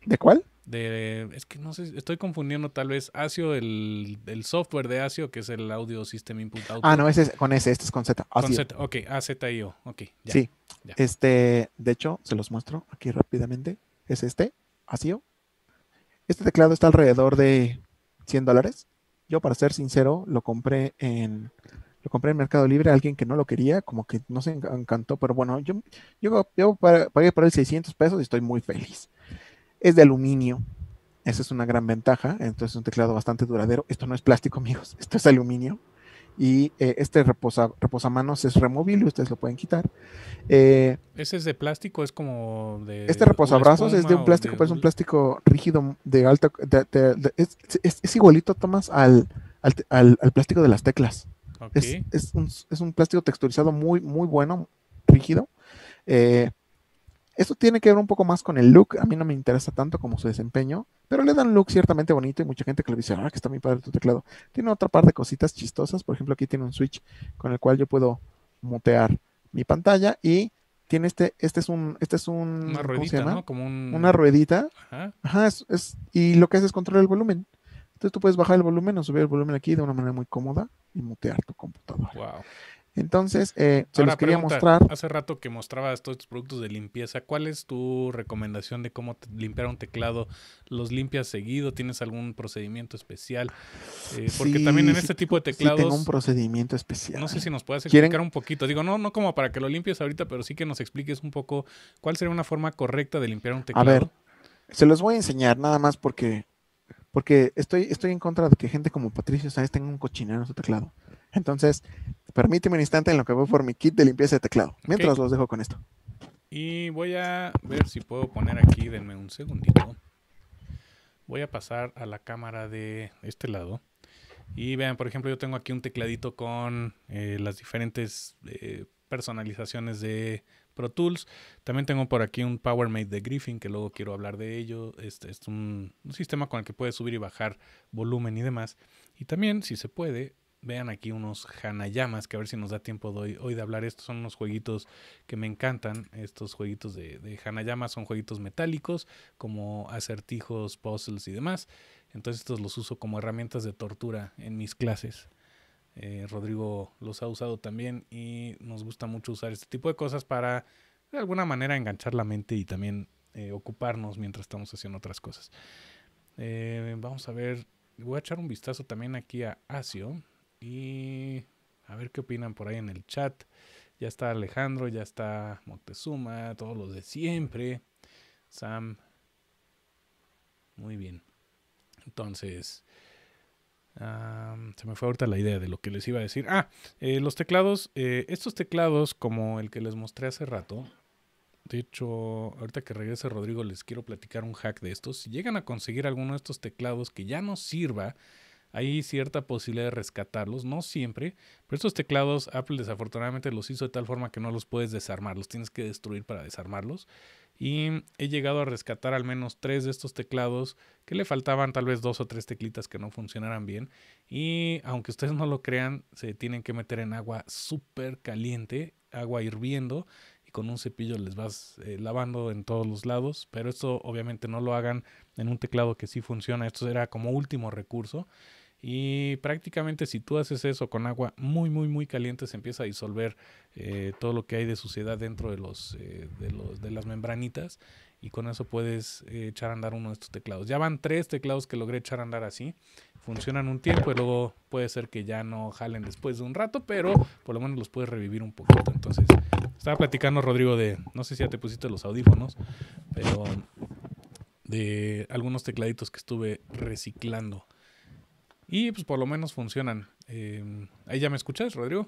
¿De cuál? de es que no sé, estoy confundiendo tal vez ASIO, el, el software de ASIO, que es el Audio System Input Output. Ah, no, ese es con S, este es con Z. Con Z, ok, AZIO, ok. sí, este, de hecho, se los muestro aquí rápidamente, es este, ASIO. Este teclado está alrededor de 100 dólares. Yo, para ser sincero, lo compré en lo compré en Mercado Libre a alguien que no lo quería, como que no se encantó, pero bueno, yo, yo, yo pagué por él 600 pesos y estoy muy feliz. Es de aluminio. Esa es una gran ventaja. Entonces es un teclado bastante duradero. Esto no es plástico, amigos. Esto es aluminio. Y eh, este reposa, reposamanos es removible, ustedes lo pueden quitar. Eh, ¿Ese es de plástico? ¿Es como de.? Este reposabrazos es de un plástico, pero es un plástico rígido de alta. es, igualito, Tomás, al, plástico de las teclas. Es, un, es, un, plástico texturizado muy, muy bueno, rígido. Eh, esto tiene que ver un poco más con el look. A mí no me interesa tanto como su desempeño, pero le dan look ciertamente bonito y mucha gente que le dice, ah, que está muy padre tu teclado. Tiene otra par de cositas chistosas. Por ejemplo, aquí tiene un switch con el cual yo puedo mutear mi pantalla y tiene este, este es un, este es un, una ruedita, ¿no? Como un... una ruedita. Ajá. Ajá es, es, y lo que hace es controlar el volumen. Entonces tú puedes bajar el volumen o subir el volumen aquí de una manera muy cómoda y mutear tu computadora. Wow. Entonces, eh, se los quería mostrar. Hace rato que mostrabas todos estos productos de limpieza. ¿Cuál es tu recomendación de cómo limpiar un teclado? ¿Los limpias seguido? ¿Tienes algún procedimiento especial? Eh, porque también en este tipo de teclados. Sí tengo un procedimiento especial. No sé si nos puedes explicar un poquito. Digo, no, no como para que lo limpies ahorita, pero sí que nos expliques un poco cuál sería una forma correcta de limpiar un teclado. A ver, se los voy a enseñar nada más porque. Porque estoy, estoy en contra de que gente como Patricio Sáenz tenga un cochinero en su teclado. Entonces, permíteme un instante en lo que voy por mi kit de limpieza de teclado. Mientras los dejo con esto. Y voy a ver si puedo poner aquí, denme un segundito. Voy a pasar a la cámara de este lado. Y vean, por ejemplo, yo tengo aquí un tecladito con eh, las diferentes eh, personalizaciones de Pro Tools. También tengo por aquí un PowerMate de Griffin, que luego quiero hablar de ello. Este es un, un, sistema con el que puedes subir y bajar volumen y demás. Y también, si se puede, vean aquí unos Hanayamas, que a ver si nos da tiempo hoy, de hablar. Estos son unos jueguitos que me encantan. Estos jueguitos de, Hanayamas son jueguitos metálicos, como acertijos, puzzles y demás. Entonces estos los uso como herramientas de tortura en mis clases. Eh, Rodrigo los ha usado también y nos gusta mucho usar este tipo de cosas para de alguna manera enganchar la mente y también eh, ocuparnos mientras estamos haciendo otras cosas. Eh, vamos a ver, voy a echar un vistazo también aquí a Asio. Y a ver qué opinan por ahí en el chat. Ya está Alejandro, ya está Moctezuma, todos los de siempre. Sam. Muy bien. Entonces, se me fue ahorita la idea de lo que les iba a decir. Ah, eh, los teclados, eh, estos teclados como el que les mostré hace rato. De hecho, ahorita que regrese Rodrigo les quiero platicar un hack de estos. Si llegan a conseguir alguno de estos teclados que ya no sirva, hay cierta posibilidad de rescatarlos, no siempre, pero estos teclados Apple desafortunadamente los hizo de tal forma que no los puedes desarmar, los tienes que destruir para desarmarlos. Y he llegado a rescatar al menos tres de estos teclados que le faltaban tal vez dos o tres teclitas que no funcionaran bien. Y aunque ustedes no lo crean, se tienen que meter en agua súper caliente, agua hirviendo y con un cepillo les vas eh, lavando en todos los lados, pero esto obviamente no lo hagan en un teclado que sí funciona, esto era como último recurso. Y prácticamente si tú haces eso con agua muy, muy, muy caliente, se empieza a disolver eh, todo lo que hay de suciedad dentro de, los, eh, de, las membranitas. Y con eso puedes eh, echar a andar uno de estos teclados. Ya van tres teclados que logré echar a andar así. Funcionan un tiempo y luego puede ser que ya no jalen después de un rato, pero por lo menos los puedes revivir un poquito. Entonces, estaba platicando Rodrigo de, no sé si ya te pusiste los audífonos, pero de algunos tecladitos que estuve reciclando. Y pues por lo menos funcionan. Em, ahí ya me escuchas, Rodrigo.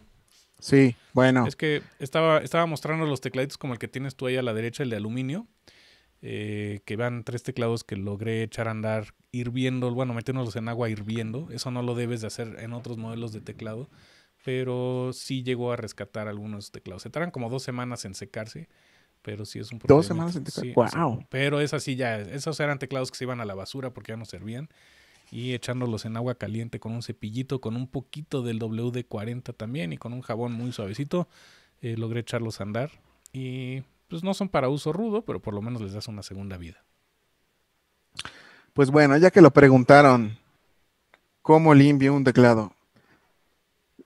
Sí, bueno. Es que estaba, estaba mostrando los tecladitos como el que tienes tú ahí a la derecha, el de aluminio. Eh, que van tres teclados que logré echar a andar hirviendo, bueno, metiéndolos en agua hirviendo. Eso no lo debes de hacer en otros modelos de teclado, pero sí llegó a rescatar algunos teclados. Se tardan como dos semanas en secarse, pero sí es un Dos semanas en secarse. pero esas sí ya, esos eran teclados que se iban a la basura porque ya no servían y echándolos en agua caliente con un cepillito, con un poquito del WD-40 también y con un jabón muy suavecito, eh, logré echarlos a andar. Y pues no son para uso rudo, pero por lo menos les das una segunda vida. Pues bueno, ya que lo preguntaron, ¿cómo limpio un teclado?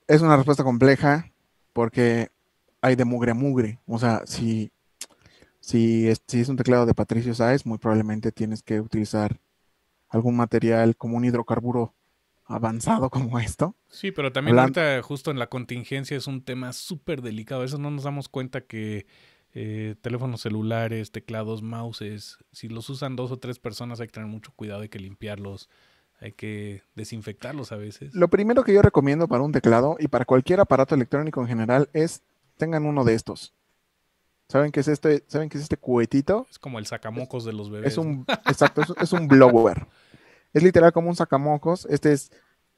Es una respuesta compleja porque hay de mugre a mugre. O sea, si, es, si es un teclado de Patricio Saez, muy probablemente tienes que utilizar algún material como un hidrocarburo avanzado como esto. Sí, pero también ahorita justo en la contingencia es un tema súper delicado. A veces no nos damos cuenta que eh, teléfonos celulares, teclados, mouses, si los usan dos o tres personas hay que tener mucho cuidado, hay que limpiarlos, hay que desinfectarlos a veces. Lo primero que yo recomiendo para un teclado y para cualquier aparato electrónico en general es tengan uno de estos. ¿Saben qué es este? ¿Saben qué es este cuetito? Es como el sacamocos de los bebés. Es un, exacto, es, un blower. Es literal como un sacamocos. Este es,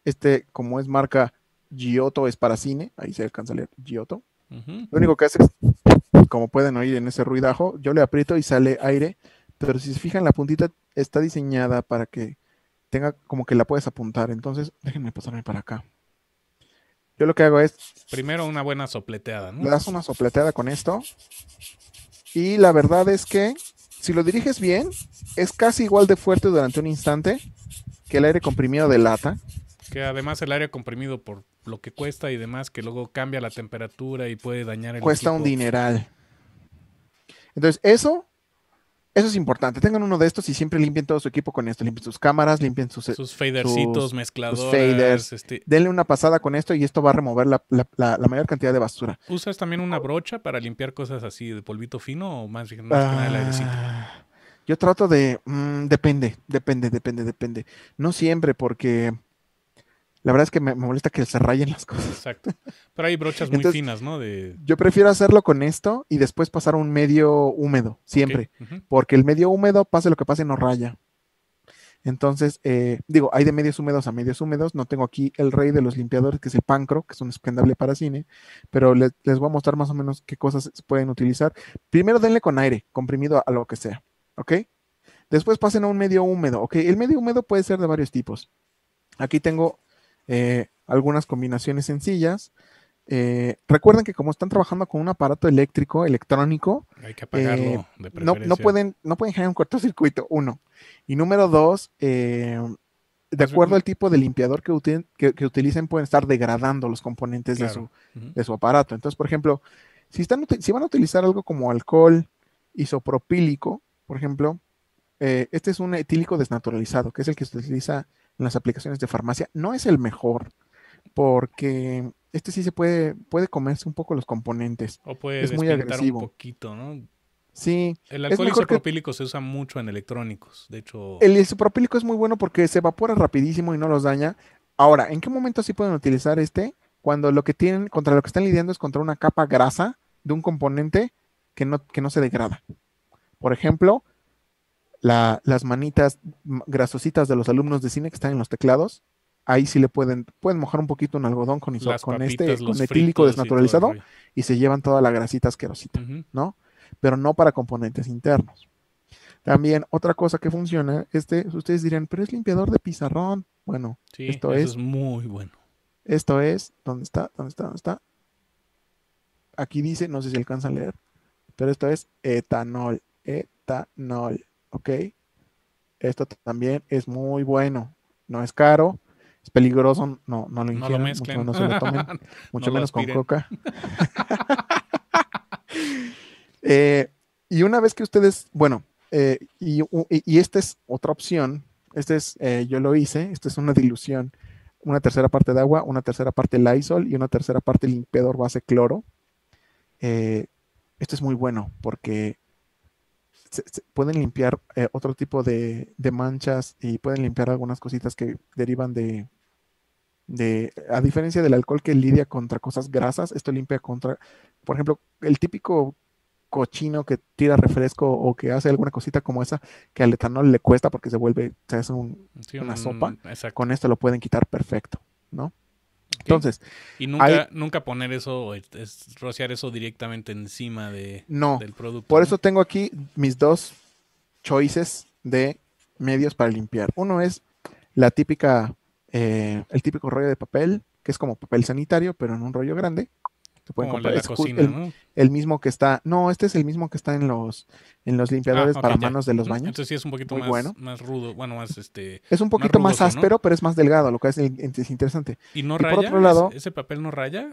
este, como es marca Giotto, es para cine. Ahí se alcanza a leer Giotto. Lo único que hace es, como pueden oír en ese ruidajo, yo le aprieto y sale aire. Pero si se fijan, la puntita está diseñada para que tenga como que la puedes apuntar. Entonces, déjenme pasarme para acá. Yo lo que hago es. Primero una buena sopleteada, ¿no? Le das una sopleteada con esto. Y la verdad es que si lo diriges bien, es casi igual de fuerte durante un instante que el aire comprimido de lata. Que además el aire comprimido por lo que cuesta y demás, que luego cambia la temperatura y puede dañar el. Cuesta un dineral. Entonces, eso eso es importante. Tengan uno de estos y siempre limpien todo su equipo con esto. Limpien sus cámaras, limpien sus... Eh, sus fadercitos, mezcladores. Sus faders. Este Denle una pasada con esto y esto va a remover la, mayor cantidad de basura. ¿Usas también una brocha para limpiar cosas así de polvito fino o más, bien nada el airecito? Ah, yo trato de... Mm, depende, depende, depende, depende. No siempre porque la verdad es que me, molesta que se rayen las cosas. Exacto. Pero hay brochas muy finas, ¿no? Yo prefiero hacerlo con esto y después pasar un medio húmedo, siempre. Porque el medio húmedo, pase lo que pase, no raya. Entonces, eh, digo, hay de medios húmedos a medios húmedos. No tengo aquí el rey de los limpiadores, que es el Pancro, que es un escandable para cine, pero les, voy a mostrar más o menos qué cosas se pueden utilizar. Primero denle con aire, comprimido a, a, lo que sea, ¿ok? Después pasen a un medio húmedo, ¿ok? El medio húmedo puede ser de varios tipos. Aquí tengo eh, algunas combinaciones sencillas. Eh, recuerden que como están trabajando con un aparato eléctrico, electrónico, hay que apagarlo eh, no, no, pueden, no pueden generar un cortocircuito, uno. Y número dos, de pues, acuerdo mm. al tipo de limpiador que, utilicen, pueden estar degradando los componentes de, su, aparato. Entonces, por ejemplo, si, están, si van a utilizar algo como alcohol isopropílico, por ejemplo, este es un etílico desnaturalizado, que es el que se utiliza en las aplicaciones de farmacia. No es el mejor, porque este sí se puede, puede comerse un poco los componentes. O puede es muy agresivo. un poquito, ¿no? Sí. El alcohol isopropílico se usa mucho en electrónicos, de hecho. El isopropílico es muy bueno porque se evapora rapidísimo y no los daña. Ahora, ¿en qué momento sí pueden utilizar este? Cuando lo que tienen, contra lo que están lidiando es contra una capa grasa de un componente que no, que no se degrada. Por ejemplo, las manitas grasositas de los alumnos de cine que están en los teclados, ahí sí le pueden, pueden mojar un poquito un algodón con, con este, con desnaturalizado y, se llevan toda la grasita asquerosita, ¿no? Pero no para componentes internos. También otra cosa que funciona, este, ustedes dirán, pero es limpiador de pizarrón. Bueno, esto es, es muy bueno. Esto es, ¿dónde está? ¿Dónde está? ¿Dónde está? Aquí dice, no sé si alcanzan a leer, pero esto es etanol, etanol. ¿ok? Esto también es muy bueno, no es caro, es peligroso, no, no lo ingieran, mucho menos se lo tomen, mucho menos con coca. Eh, y una vez que ustedes, bueno, eh, y, esta es otra opción, este es, eh, yo lo hice, esta es una dilución, una tercera parte de agua, una tercera parte Lysol y una tercera parte limpiador base cloro. esto es muy bueno porque pueden limpiar eh, otro tipo de, manchas y pueden limpiar algunas cositas que derivan de, de, a diferencia del alcohol que lidia contra cosas grasas, esto limpia contra, por ejemplo, el típico cochino que tira refresco o que hace alguna cosita como esa que al etanol le cuesta porque se vuelve, o sea, es una sopa, con esto lo pueden quitar perfecto, ¿no? Entonces. Y nunca, nunca poner eso, rociar eso directamente encima de, no, del producto. Por eso tengo aquí mis dos choices de medios para limpiar. Uno es la típica, eh, el típico rollo de papel, que es como papel sanitario, pero en un rollo grande el, mismo que está, no, este es el mismo que está en los, en los limpiadores ah, para manos de los baños. Entonces sí es un poquito más, rudo, bueno, más este. Es un poquito más, áspero, pero es más delgado, lo que es, interesante. Y no raya. Por otro lado, ese papel no raya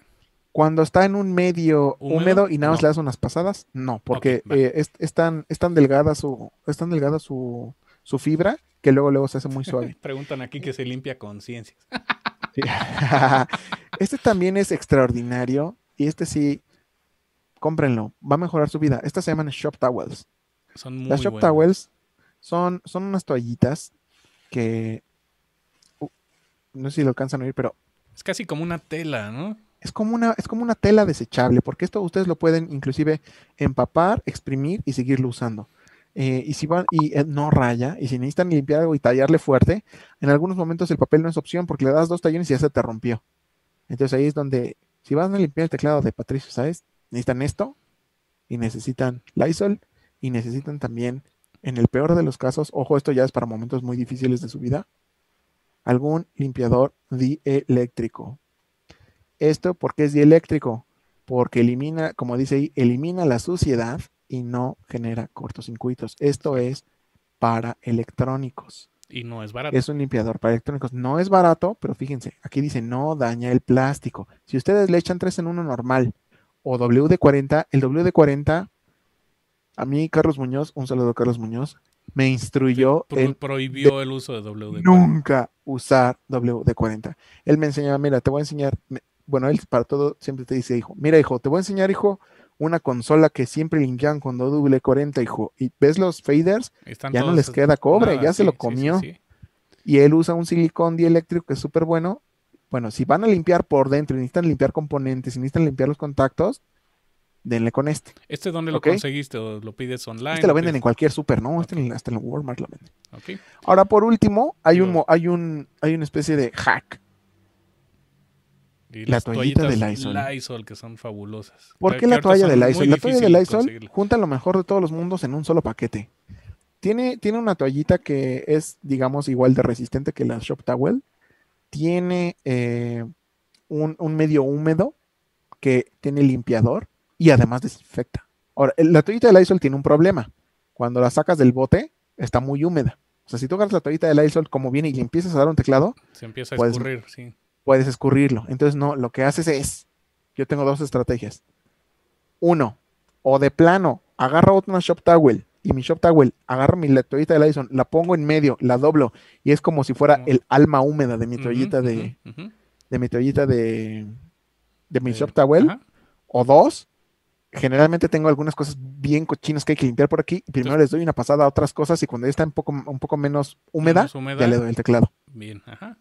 cuando está en un medio húmedo, y nada más le das unas pasadas, no, porque eh, es, tan, es, tan, delgada su, delgada su, fibra que luego luego se hace muy suave. Preguntan aquí que se limpia con ciencias este también es extraordinario y este sí, cómprenlo, va a mejorar su vida. Estas se llaman Shop Towels. Son muy Las Shop Towels son, son unas toallitas que... no sé si lo alcanzan a oír, pero... Es casi como una tela, ¿no? Es como una, es como una tela desechable, porque esto ustedes lo pueden inclusive empapar, exprimir y seguirlo usando. Eh, y si van y eh, no raya, y si necesitan limpiar algo y tallarle fuerte, en algunos momentos el papel no es opción porque le das dos tallones y ya se te rompió. Entonces ahí es donde si van a limpiar el teclado de Patricio ¿sabes? necesitan esto y necesitan Lysol y necesitan también, en el peor de los casos, ojo, esto ya es para momentos muy difíciles de su vida, algún limpiador dieléctrico. Esto porque es dieléctrico, porque elimina, como dice ahí, elimina la suciedad y no genera cortocircuitos. Esto es para electrónicos. Y no es barato. Es un limpiador para electrónicos. No es barato, pero fíjense, aquí dice no daña el plástico. Si ustedes le echan tres en uno normal o WD-40, el WD-40, a mí Carlos Muñoz, un saludo Carlos Muñoz, me instruyó. Pro prohibió el uso de WD-40. Nunca usar WD-40. Él me enseñaba, mira, te voy a enseñar. Bueno, él para todo siempre te dice, hijo, mira, hijo, te voy a enseñar, hijo, una consola que siempre limpian con doble 40 Y ves los faders, ya no les queda cobre, ya se lo comió. y él usa un silicón dieléctrico que es súper bueno. Bueno, si van a limpiar por dentro, necesitan limpiar componentes, necesitan limpiar los contactos, denle con este. ¿Este dónde lo conseguiste? ¿O lo pides online? Este lo venden en cualquier super, ¿no? Este hasta en Walmart lo venden. Ahora, por último, hay, un, hay, un, hay una especie de hack y la toallita de Lysol. que son fabulosas. ¿Por qué la toalla de Lysol? La toalla de Lysol junta lo mejor de todos los mundos en un solo paquete. Tiene, tiene una toallita que es, digamos, igual de resistente que la Shop Towel. Tiene eh, un, medio húmedo que tiene limpiador y además desinfecta. Ahora, la toallita de Lysol tiene un problema. Cuando la sacas del bote, está muy húmeda. O sea, si tocas la toallita de Lysol como viene y le empiezas a dar un teclado, se empieza a pues escurrir, sí puedes escurrirlo. Entonces, no, lo que haces es, yo tengo dos estrategias. Uno, o de plano, agarro una shop towel y mi shop towel, agarro mi toallita de Lyson, la pongo en medio, la doblo y es como si fuera el alma húmeda de mi toallita de, de mi toallita de, de mi shop towel. O dos, generalmente tengo algunas cosas bien cochinas que hay que limpiar por aquí. Primero les doy una pasada a otras cosas y cuando ya está un poco, un poco menos húmeda, ya le doy el teclado. Bien, ajá.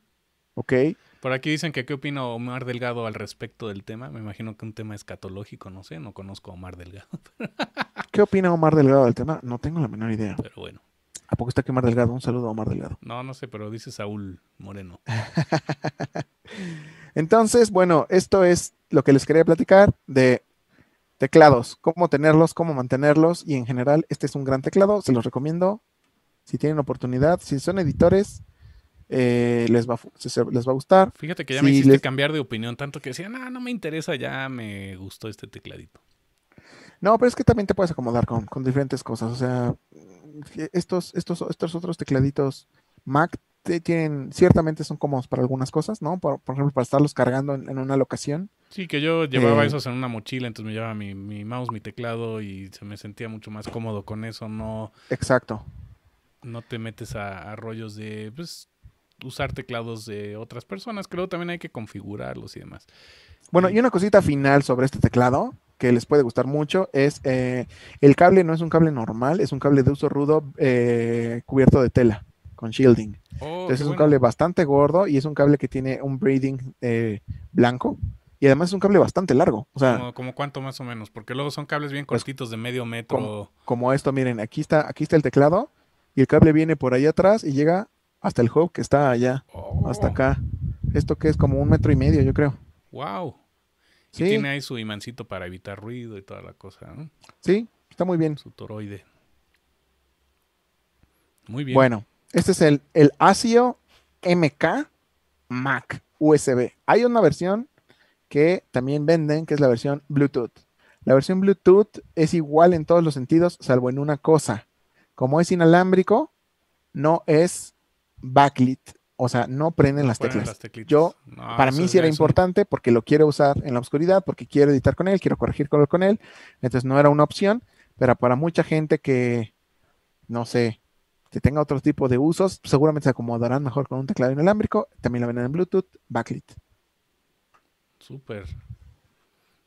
Ok. Por aquí dicen que qué opina Omar Delgado al respecto del tema. Me imagino que un tema escatológico, no sé, no conozco a Omar Delgado. ¿Qué opina Omar Delgado del tema? No tengo la menor idea. Pero bueno. ¿A poco está aquí Omar Delgado? Un saludo a Omar Delgado. No, no sé, pero dice Saúl Moreno. Entonces, bueno, esto es lo que les quería platicar de teclados, cómo tenerlos, cómo mantenerlos y en general este es un gran teclado, se los recomiendo si tienen oportunidad, si son editores, eh, les, va, les va a gustar. Fíjate que ya me hiciste cambiar de opinión, tanto que decía, no, no me interesa, ya me gustó este tecladito. No, pero es que también te puedes acomodar con, diferentes cosas. O sea, eh, estos, estos, estos otros tecladitos Mac tienen, ciertamente son cómodos para algunas cosas, ¿no? Por, ejemplo, para estarlos cargando en, una locación. Sí, que yo llevaba eh, esos en una mochila, entonces me llevaba mi, mouse, mi teclado y se me sentía mucho más cómodo con eso, ¿no? Exacto. No te metes a, rollos de, pues, usar teclados de otras personas. Creo que también hay que configurarlos y demás. Bueno, y una cosita final sobre este teclado que les puede gustar mucho es eh, el cable no es un cable normal, es un cable de uso rudo eh, cubierto de tela con shielding. Oh, es un cable bastante gordo y es un cable que tiene un braiding eh, blanco y además es un cable bastante largo. O sea, como, cuánto más o menos, porque luego son cables bien pues, cortitos de medio metro. Como, esto, miren, aquí está, aquí está el teclado y el cable viene por ahí atrás y llega hasta el hub que está allá, hasta oh. acá. Esto que es como un metro y medio, yo creo. ¡Wow! Y tiene ahí su imancito para evitar ruido y toda la cosa, Sí, está muy bien. Su toroide. Muy bien. Bueno, este es el, el ASIO MK Mac USB. Hay una versión que también venden, que es la versión Bluetooth. La versión Bluetooth es igual en todos los sentidos, salvo en una cosa. Como es inalámbrico, no es backlit, o sea, no prenden las, teclas. Yo, para mí sí era importante porque lo quiero usar en la oscuridad, porque quiero editar con él, quiero corregir color con él, entonces no era una opción, pero para mucha gente que, no sé, que tenga otro tipo de usos, seguramente se acomodarán mejor con un teclado inalámbrico, también la venden en Bluetooth, backlit. Súper.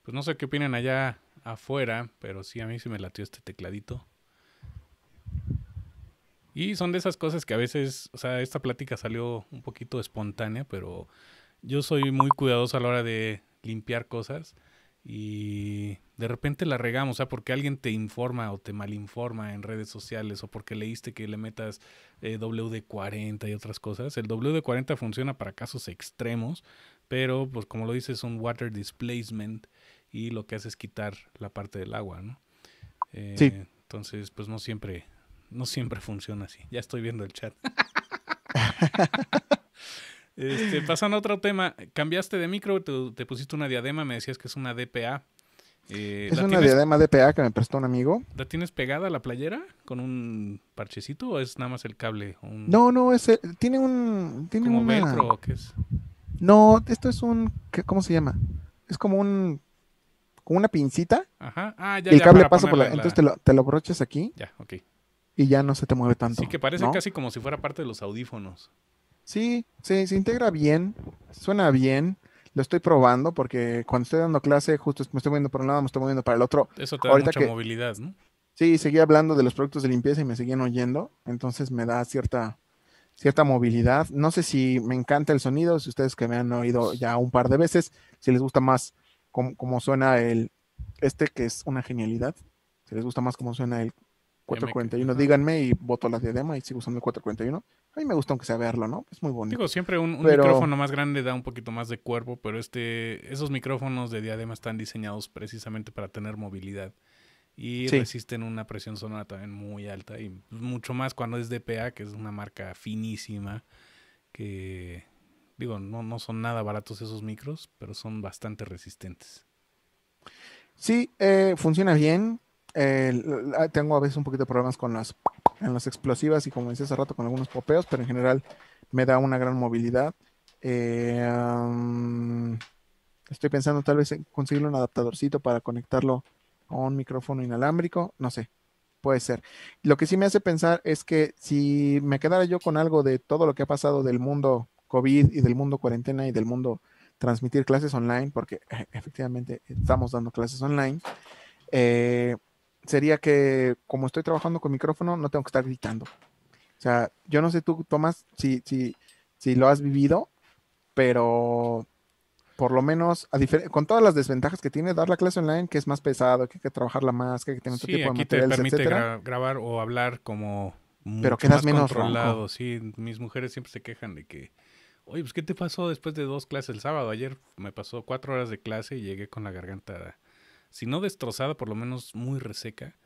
Pues no sé qué opinan allá afuera, pero sí a mí se me latió este tecladito. Y son de esas cosas que a veces, o sea, esta plática salió un poquito espontánea, pero yo soy muy cuidadoso a la hora de limpiar cosas y de repente la regamos, o sea, porque alguien te informa o te malinforma en redes sociales o porque leíste que le metas eh, WD-40 y otras cosas. El WD-40 funciona para casos extremos, pero pues como lo dices, es un water displacement y lo que hace es quitar la parte del agua, ¿no? Eh, sí. Entonces, pues no siempre no siempre funciona así. Ya estoy viendo el chat. Este, pasando a otro tema. Cambiaste de micro, te, pusiste una diadema, me decías que es una DPA. Eh, es una diadema DPA que me prestó un amigo. ¿La tienes pegada a la playera con un parchecito o es nada más el cable? No, no, es tiene un... Tiene o qué es? No, esto es un... ¿Cómo se llama? Es como un Como una pincita. Ajá. Ah, ya, el cable pasa por la, Entonces te lo, te lo broches aquí. Ya, ok y ya no se te mueve tanto. Sí, que parece casi como si fuera parte de los audífonos. Sí, sí, se integra bien, suena bien. Lo estoy probando porque cuando estoy dando clase, justo me estoy moviendo por un lado, me estoy moviendo para el otro. Eso te da mucha movilidad, ¿no? Sí, seguí hablando de los productos de limpieza y me seguían oyendo. Entonces me da cierta, cierta movilidad. No sé si me encanta el sonido, si ustedes que me han oído ya un par de veces, si les gusta más cómo, cómo suena el este, que es una genialidad. Si les gusta más cómo suena el 441, díganme y voto la diadema y sigo usando el 441. A mí me gusta aunque sea verlo, ¿no? Es muy bonito. Digo, siempre un, micrófono más grande da un poquito más de cuerpo, pero este, esos micrófonos de diadema están diseñados precisamente para tener movilidad. Y resisten una presión sonora también muy alta y mucho más cuando es DPA, que es una marca finísima, que digo, no, no son nada baratos esos micros, pero son bastante resistentes. Sí, eh, funciona bien tengo a veces un poquito de problemas con las, en las explosivas y como decía hace rato con algunos popeos, pero en general me da una gran movilidad. Eh, estoy pensando tal vez en conseguirle un adaptadorcito para conectarlo a un micrófono inalámbrico, no sé, puede ser. Lo que sí me hace pensar es que si me quedara yo con algo de todo lo que ha pasado del mundo COVID y del mundo cuarentena y del mundo transmitir clases online, porque eh, efectivamente estamos dando clases online, eh, sería que como estoy trabajando con micrófono, no tengo que estar gritando. O sea, yo no sé tú, Tomás, si, si, si lo has vivido, pero por lo menos, con todas las desventajas que tiene dar la clase online, que es más pesado, que hay que trabajarla más, que hay que tener otro tipo de te permite grabar o hablar como mucho pero quedas más menos controlado. Sí, mis mujeres siempre se quejan de que, oye, pues ¿qué te pasó después de dos clases el sábado? Ayer me pasó cuatro horas de clase y llegué con la garganta si no destrozada, por lo menos muy reseca,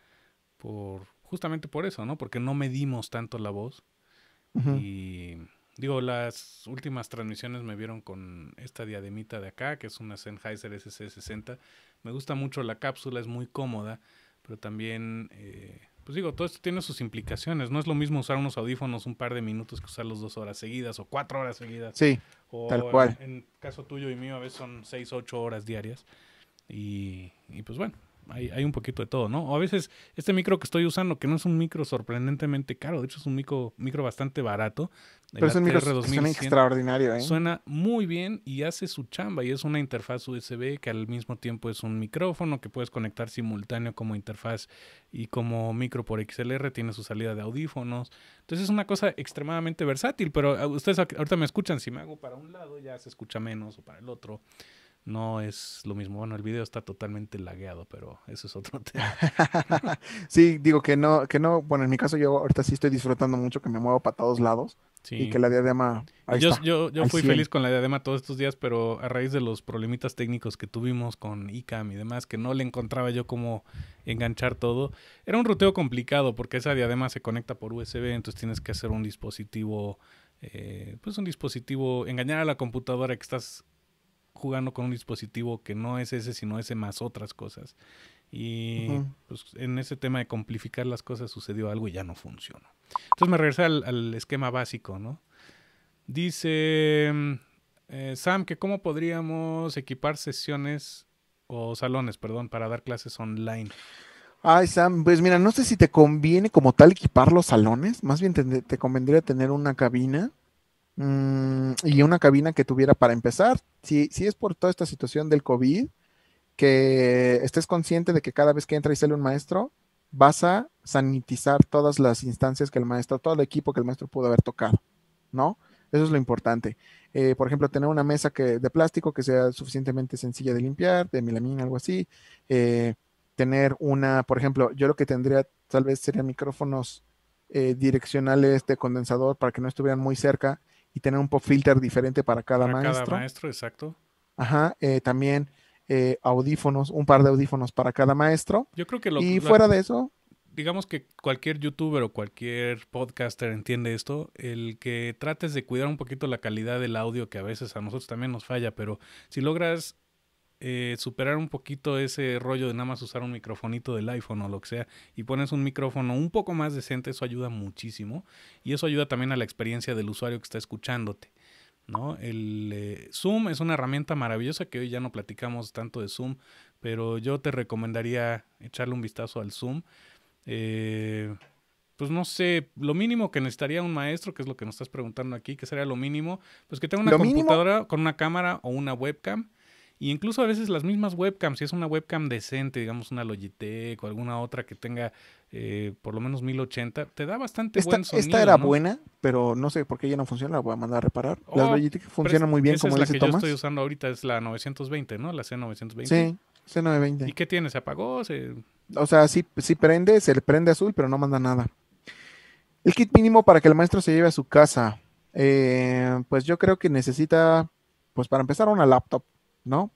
por justamente por eso, ¿no? Porque no medimos tanto la voz. Y digo, las últimas transmisiones me vieron con esta diademita de acá, que es una Sennheiser SC60. Me gusta mucho la cápsula, es muy cómoda, pero también... Eh, pues digo, todo esto tiene sus implicaciones. No es lo mismo usar unos audífonos un par de minutos que usarlos dos horas seguidas o cuatro horas seguidas. Sí, tal cual. En, en, caso tuyo y mío, a veces son seis, ocho horas diarias. Y, pues bueno, hay, hay, un poquito de todo, ¿no? O a veces este micro que estoy usando, que no es un micro sorprendentemente caro, de hecho es un micro, micro bastante barato. Pero es un micro suena extraordinario, ¿eh? Suena muy bien y hace su chamba y es una interfaz USB que al mismo tiempo es un micrófono que puedes conectar simultáneo como interfaz y como micro por XLR, tiene su salida de audífonos. Entonces es una cosa extremadamente versátil, pero ah, ustedes ahorita me escuchan, si me hago para un lado ya se escucha menos o para el otro no es lo mismo. Bueno, el video está totalmente lagueado, pero eso es otro tema. sí, digo que no, que no, bueno, en mi caso yo ahorita sí estoy disfrutando mucho que me muevo para todos lados sí. y que la diadema... yo, yo, yo fui feliz con la diadema todos estos días, pero a raíz de los problemitas técnicos que tuvimos con ICAM y demás, que no le encontraba yo cómo enganchar todo, era un ruteo complicado porque esa diadema se conecta por USB, entonces tienes que hacer un dispositivo... Eh, pues un dispositivo, engañar a la computadora que estás jugando con un dispositivo que no es ese, sino ese más otras cosas. Y pues, en ese tema de complicar las cosas sucedió algo y ya no funcionó. Entonces me regresé al, esquema básico, ¿no? Dice eh, Sam que cómo podríamos equipar sesiones o salones, perdón, para dar clases online. Ay, Sam, pues mira, no sé si te conviene como tal equipar los salones, más bien te, te convendría tener una cabina Mm, y una cabina que tuviera para empezar, si, si es por toda esta situación del COVID, que estés consciente de que cada vez que entra y sale un maestro, vas a sanitizar todas las instancias que el maestro, todo el equipo que el maestro pudo haber tocado, ¿no? Eso es lo importante. Eh, por ejemplo, tener una mesa que, de plástico que sea suficientemente sencilla de limpiar, de milamín, algo así. Eh, tener una, por ejemplo, yo lo que tendría tal vez serían micrófonos eh, direccionales de condensador para que no estuvieran muy cerca y tener un pop filter diferente para cada maestro. para Cada maestro, exacto. Ajá, eh, también eh, audífonos, un par de audífonos para cada maestro. Yo creo que lo Y fuera de eso. Digamos que cualquier youtuber o cualquier podcaster entiende esto, el que trates de cuidar un poquito la calidad del audio, que a veces a nosotros también nos falla, pero si logras eh, superar un poquito ese rollo de nada más usar un microfonito del iPhone o lo que sea y pones un micrófono un poco más decente, eso ayuda muchísimo y eso ayuda también a la experiencia del usuario que está escuchándote. ¿no? El eh, Zoom es una herramienta maravillosa que hoy ya no platicamos tanto de Zoom, pero yo te recomendaría echarle un vistazo al Zoom. Eh, pues no sé, lo mínimo que necesitaría un maestro, que es lo que nos estás preguntando aquí, que sería lo mínimo, pues que tenga una computadora con una cámara o una webcam y incluso a veces las mismas webcams, si es una webcam decente, digamos una Logitech o alguna otra que tenga eh, por lo menos 1080, te da bastante esta, buen sonido. Esta era buena, pero no sé por qué ya no funciona, la voy a mandar a reparar. las oh, Logitech funcionan muy bien esa como es la que Yo estoy usando ahorita es la 920, ¿no? La C920. Sí, C920. ¿Y qué tiene? ¿Se apagó? O sea, sí, sí prende, se le prende azul, pero no manda nada. El kit mínimo para que el maestro se lleve a su casa. Eh, pues yo creo que necesita, pues para empezar, una laptop ¿no?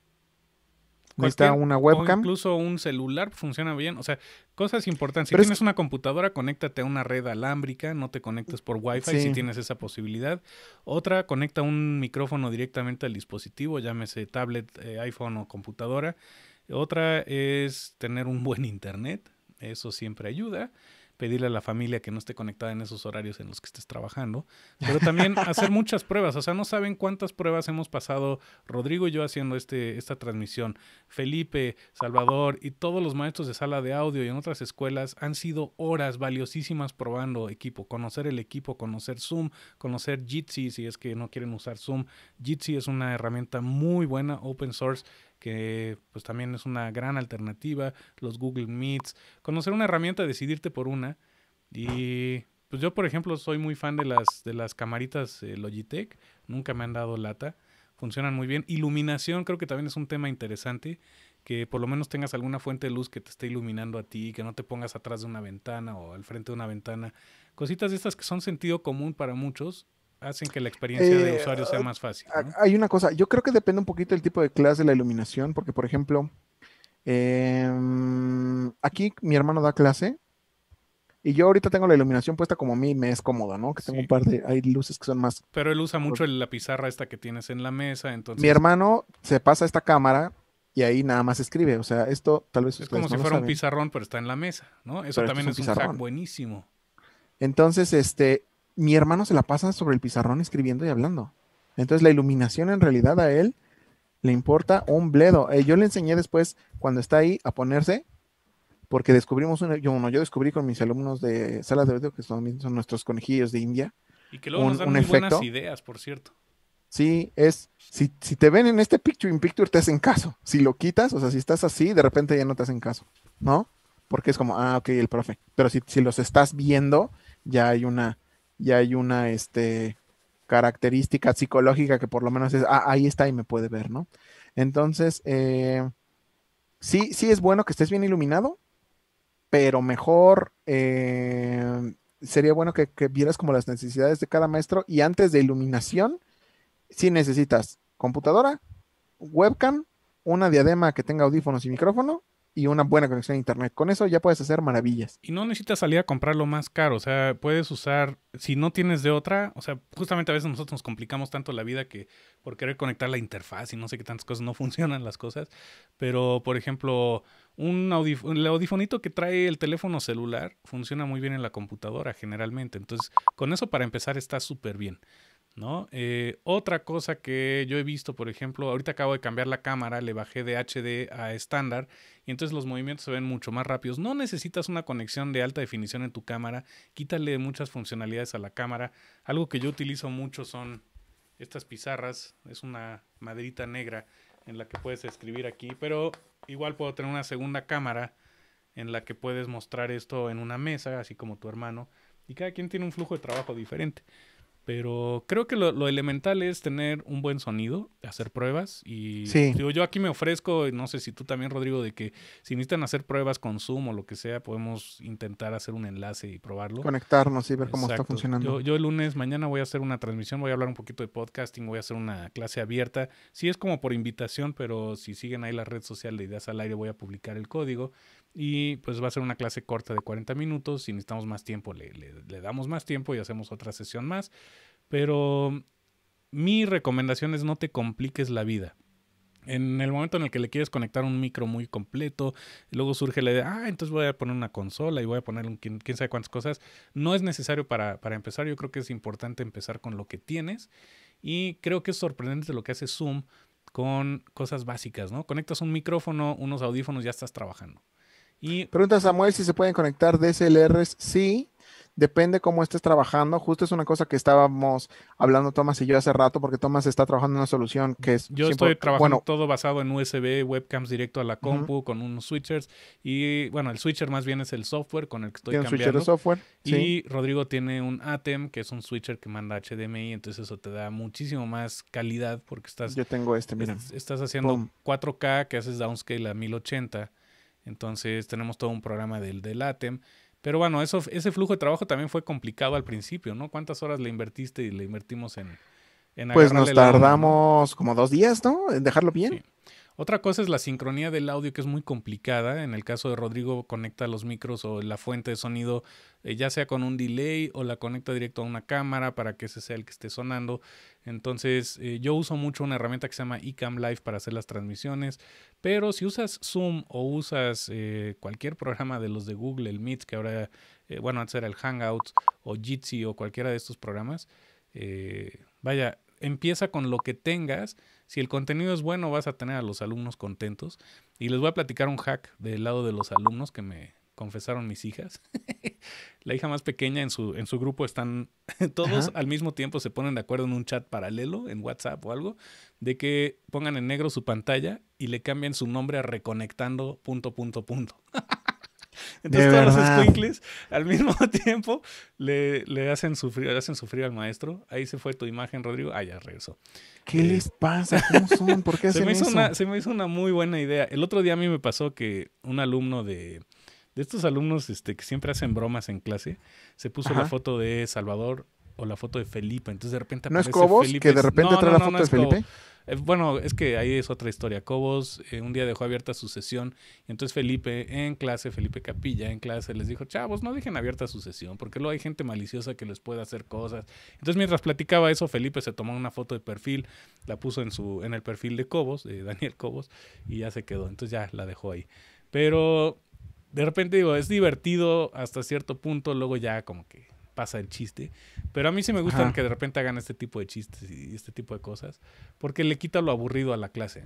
está una webcam. incluso un celular funciona bien. O sea, cosas importantes. Si tienes una computadora, conéctate a una red alámbrica, no te conectes por Wi-Fi si tienes esa posibilidad. Otra, conecta un micrófono directamente al dispositivo, llámese tablet, eh, iPhone o computadora. Otra es tener un buen internet. Eso siempre ayuda pedirle a la familia que no esté conectada en esos horarios en los que estés trabajando, pero también hacer muchas pruebas, o sea, no saben cuántas pruebas hemos pasado Rodrigo y yo haciendo este, esta transmisión. Felipe, Salvador y todos los maestros de sala de audio y en otras escuelas han sido horas valiosísimas probando equipo, conocer el equipo, conocer Zoom, conocer Jitsi, si es que no quieren usar Zoom. Jitsi es una herramienta muy buena, open source, que pues también es una gran alternativa, los Google Meets, conocer una herramienta, decidirte por una. Y pues yo, por ejemplo, soy muy fan de las, de las camaritas eh, Logitech, nunca me han dado lata, funcionan muy bien. Iluminación creo que también es un tema interesante, que por lo menos tengas alguna fuente de luz que te esté iluminando a ti, que no te pongas atrás de una ventana o al frente de una ventana. Cositas de estas que son sentido común para muchos, hacen que la experiencia de eh, usuario sea ah, más fácil. Ah, hay una cosa, yo creo que depende un poquito del tipo de clase de la iluminación, porque por ejemplo, em, aquí mi hermano da clase y yo ahorita tengo la iluminación puesta como a mí me es cómodo, ¿no? Que tengo un par de, hay luces que son más. Pero él usa mucho la pizarra esta que tienes en la mesa, entonces. Mi hermano se pasa esta cámara y ahí nada más escribe, o sea, esto tal vez es como si fuera un pizarrón, pero está en la mesa, ¿no? Eso también es, un buenísimo. Entonces, este, mi hermano se la pasa sobre el pizarrón escribiendo y hablando. Entonces la iluminación en realidad a él le importa un bledo. Eh, yo le enseñé después, cuando está ahí, a ponerse, porque descubrimos, yo, yo descubrí con mis alumnos de sala de audio, que son, son nuestros conejillos de India. Y que luego un, nos dan efecto. buenas ideas, por cierto. Sí, es, si, te ven en este picture in picture, te hacen caso. Si lo quitas, o sea, si estás así, de repente ya no te hacen caso, ¿no? Porque es como, ah, ok, el profe. Pero si los estás viendo, ya hay una, y hay una este, característica psicológica que por lo menos es, ah, ahí está y me puede ver, ¿no? Entonces, eh, sí, sí es bueno que estés bien iluminado, pero mejor eh, sería bueno que, vieras como las necesidades de cada maestro y antes de iluminación, si necesitas computadora, webcam, una diadema que tenga audífonos y micrófono y una buena conexión a internet. Con eso ya puedes hacer maravillas. Y no necesitas salir a comprar lo más caro, o sea, puedes usar, si no tienes de otra, o sea, justamente a veces nosotros nos complicamos tanto la vida que por querer conectar la interfaz y no sé qué tantas cosas no funcionan las cosas, pero por ejemplo, un el audifonito que trae el teléfono celular funciona muy bien en la computadora generalmente, entonces con eso para empezar está súper bien. ¿no? Eh, otra cosa que yo he visto, por ejemplo, ahorita acabo de cambiar la cámara, le bajé de HD a estándar y entonces los movimientos se ven mucho más rápidos. No necesitas una conexión de alta definición en tu cámara, quítale muchas funcionalidades a la cámara. Algo que yo utilizo mucho son estas pizarras, es una maderita negra en la que puedes escribir aquí, pero igual puedo tener una segunda cámara en la que puedes mostrar esto en una mesa, así como tu hermano, y cada quien tiene un flujo de trabajo diferente. Pero creo que lo, elemental es tener un buen sonido, hacer pruebas. Y yo aquí me ofrezco, no sé si tú también, Rodrigo, de que si necesitan hacer pruebas con Zoom o lo que sea, podemos intentar hacer un enlace y probarlo. Conectarnos y ver cómo está funcionando. Yo, yo, el lunes mañana voy a hacer una transmisión, voy a hablar un poquito de podcasting, voy a hacer una clase abierta. Sí es como por invitación, pero si siguen ahí la red social de Ideas al Aire, voy a publicar el código. Y pues va a ser una clase corta de 40 minutos. Si necesitamos más tiempo, le, damos más tiempo y hacemos otra sesión más. Pero mi recomendación es no te compliques la vida. En el momento en el que le quieres conectar un micro muy completo, luego surge la idea, ah, entonces voy a poner una consola y voy a poner un quién, sabe cuántas cosas. No es necesario para, para, empezar, yo creo que es importante empezar con lo que tienes y creo que es sorprendente lo que hace Zoom con cosas básicas, ¿no? Conectas un micrófono, unos audífonos, ya estás trabajando. Y... Pregunta Samuel si se pueden conectar DSLRs. Sí, depende cómo estés trabajando. Justo es una cosa que estábamos hablando Tomás y yo hace rato, porque Tomás está trabajando en una solución que es... Yo estoy trabajando todo basado en USB, webcams directo a la compu, con unos switchers. Y bueno, el switcher más bien es el software con el que estoy cambiando. Un switcher de software. Y Rodrigo tiene un ATEM, que es un switcher que manda HDMI, entonces eso te da muchísimo más calidad porque estás... Yo tengo este, mira. estás haciendo 4K que haces downscale a 1080 entonces tenemos todo un programa del, del ATEM. Pero bueno, eso, ese flujo de trabajo también fue complicado al principio, ¿no? ¿Cuántas horas le invertiste y le invertimos en... en pues nos tardamos como dos días, ¿no? En dejarlo bien. Otra cosa es la sincronía del audio, que es muy complicada. En el caso de Rodrigo, conecta los micros o la fuente de sonido eh, ya sea con un delay o la conecta directo a una cámara para que ese sea el que esté sonando. Entonces eh, yo uso mucho una herramienta que se llama eCam Live para hacer las transmisiones, pero si usas Zoom o usas eh, cualquier programa de los de Google, el Meet, que ahora, bueno, antes era el Hangouts o Jitsi o cualquiera de estos programas, vaya, empieza con lo que tengas. Si el contenido es bueno, vas a tener a los alumnos contentos. Y les voy a platicar un hack del lado de los alumnos que me, confesaron mis hijas. la hija más pequeña en su, en su grupo están, todos al mismo tiempo se ponen de acuerdo en un chat paralelo, en WhatsApp o algo, de que pongan en negro su pantalla y le cambien su nombre a reconectando punto, punto, punto. Entonces todos al mismo tiempo le, hacen sufrir, le hacen sufrir al maestro. Ahí se fue tu imagen, Rodrigo. Ah, ya regresó. ¿Qué eh, les pasa? ¿Cómo son? ¿Por qué hacen eso? se me hizo una muy buena idea. El otro día a mí me pasó que un alumno de, estos alumnos este, que siempre hacen bromas en clase, se puso la foto de Salvador o la foto de Felipe. Entonces de repente aparece ¿No es Cobos? ¿Que de repente trae la foto de Felipe? Eh, bueno, es que ahí es otra historia. Cobos eh, un día dejó abierta su sesión. Y entonces Felipe en clase, Felipe Capilla en clase, les dijo, chavos, no dejen abierta su sesión, porque luego hay gente maliciosa que les puede hacer cosas. Entonces mientras platicaba eso, Felipe se tomó una foto de perfil, la puso en, su, en el perfil de Cobos, de Daniel Cobos, y ya se quedó. Entonces ya la dejó ahí. Pero de repente digo, es divertido hasta cierto punto, luego ya como que pasa el chiste. Pero a mí sí me gusta que de repente hagan este tipo de chistes y este tipo de cosas, porque le quita lo aburrido a la clase.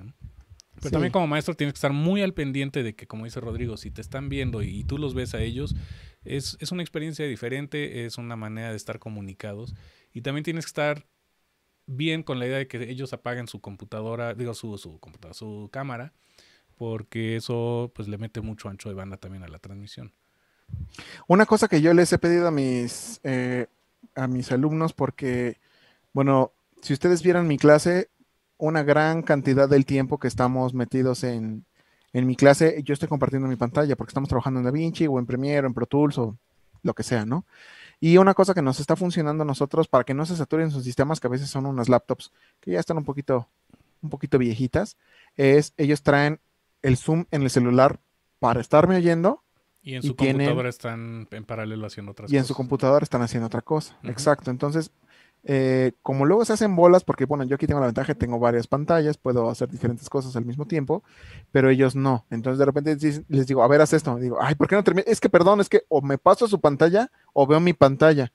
Pero también como maestro tienes que estar muy al pendiente de que, como dice Rodrigo, si te están viendo y, tú los ves a ellos, es, una experiencia diferente, es una manera de estar comunicados. Y también tienes que estar bien con la idea de que ellos apaguen su computadora, digo, su, su computadora, su cámara porque eso pues le mete mucho ancho de banda también a la transmisión. Una cosa que yo les he pedido a mis, eh, a mis alumnos, porque, bueno, si ustedes vieran mi clase, una gran cantidad del tiempo que estamos metidos en, mi clase, yo estoy compartiendo mi pantalla porque estamos trabajando en DaVinci o en Premiere o en Pro Tools o lo que sea, ¿no? Y una cosa que nos está funcionando a nosotros para que no se saturen sus sistemas, que a veces son unas laptops que ya están un poquito, un poquito viejitas, es ellos traen el Zoom en el celular para estarme oyendo. Y en su computadora están en paralelo haciendo otras y cosas. Y en su computadora están haciendo otra cosa. Exacto. Entonces, eh, como luego se hacen bolas, porque bueno, yo aquí tengo la ventaja, tengo varias pantallas, puedo hacer diferentes cosas al mismo tiempo, pero ellos no. Entonces de repente les digo, a ver, haz esto. digo, ay, ¿por qué no termino? Es que perdón, es que o me paso a su pantalla o veo mi pantalla.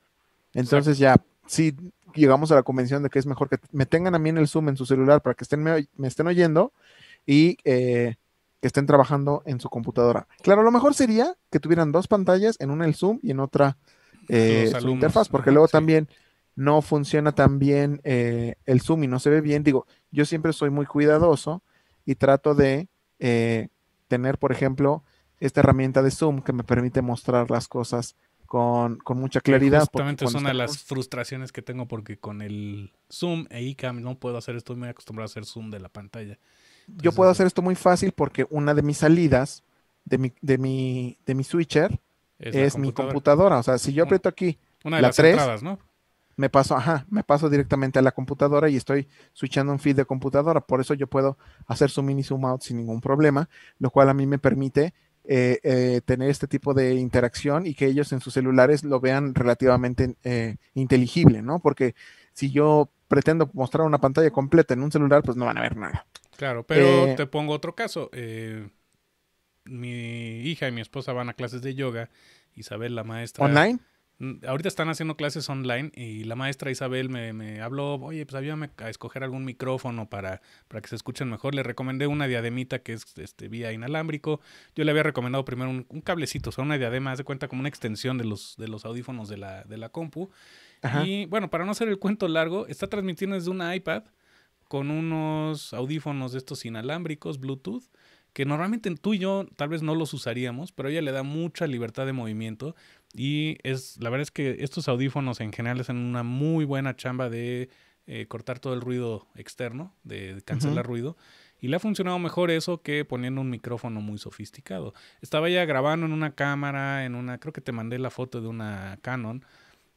Entonces ya, sí, llegamos a la convención de que es mejor que me tengan a mí en el Zoom en su celular para que estén me, estén oyendo y eh, que estén trabajando en su computadora. Claro, lo mejor sería que tuvieran dos pantallas, en una el Zoom y en otra eh, interfaz, porque luego también no funciona tan bien eh, el Zoom y no se ve bien. Digo, yo siempre soy muy cuidadoso y trato de eh, tener, por ejemplo, esta herramienta de Zoom que me permite mostrar las cosas con, mucha claridad. Justamente es una de las frustraciones que tengo porque con el Zoom e ICAM no puedo hacer esto, muy acostumbrado a hacer Zoom de la pantalla yo puedo hacer esto muy fácil porque una de mis salidas de mi, de mi, de mi switcher es, mi computadora. O sea, si yo aprieto aquí la las 3, me paso, me paso directamente a la computadora y estoy switchando un feed de computadora. Por eso yo puedo hacer su mini zoom out sin ningún problema, lo cual a mí me permite eh, eh, tener este tipo de interacción y que ellos en sus celulares lo vean relativamente eh, inteligible, ¿no? Porque si yo pretendo mostrar una pantalla completa en un celular, pues no van a ver nada. Claro, pero eh, te pongo otro caso. Eh, mi hija y mi esposa van a clases de yoga. Isabel, la maestra. ¿Online? Mm, ahorita están haciendo clases online y la maestra Isabel me, me habló, oye, pues ayúdame a escoger algún micrófono para, para que se escuchen mejor. Le recomendé una diademita que es este, vía inalámbrico. Yo le había recomendado primero un, cablecito, o sea, una diadema, se de cuenta como una extensión de los, de los audífonos de la, de la compu. Y bueno, para no hacer el cuento largo, está transmitiendo desde una iPad con unos audífonos de estos inalámbricos, Bluetooth, que normalmente tú y yo tal vez no los usaríamos, pero ella le da mucha libertad de movimiento y es la verdad es que estos audífonos en general hacen una muy buena chamba de eh, cortar todo el ruido externo, de cancelar ruido. Y le ha funcionado mejor eso que poniendo un micrófono muy sofisticado. Estaba ya grabando en una cámara, en una, creo que te mandé la foto de una Canon,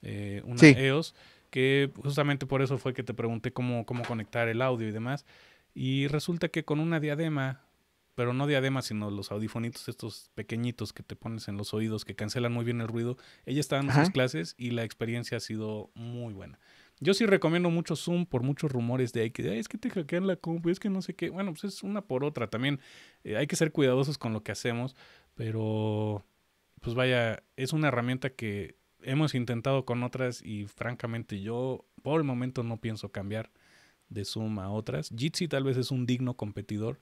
eh, una EOS, que justamente por eso fue que te pregunté cómo, cómo conectar el audio y demás. Y resulta que con una diadema, pero no diadema, sino los audifonitos estos pequeñitos que te pones en los oídos, que cancelan muy bien el ruido, ella está dando sus clases y la experiencia ha sido muy buena. Yo sí recomiendo mucho Zoom por muchos rumores de que es que te hackean la compu, es que no sé qué. Bueno, pues es una por otra también. Eh, hay que ser cuidadosos con lo que hacemos, pero pues vaya, es una herramienta que hemos intentado con otras y francamente yo por el momento no pienso cambiar de Zoom a otras. Jitsi tal vez es un digno competidor,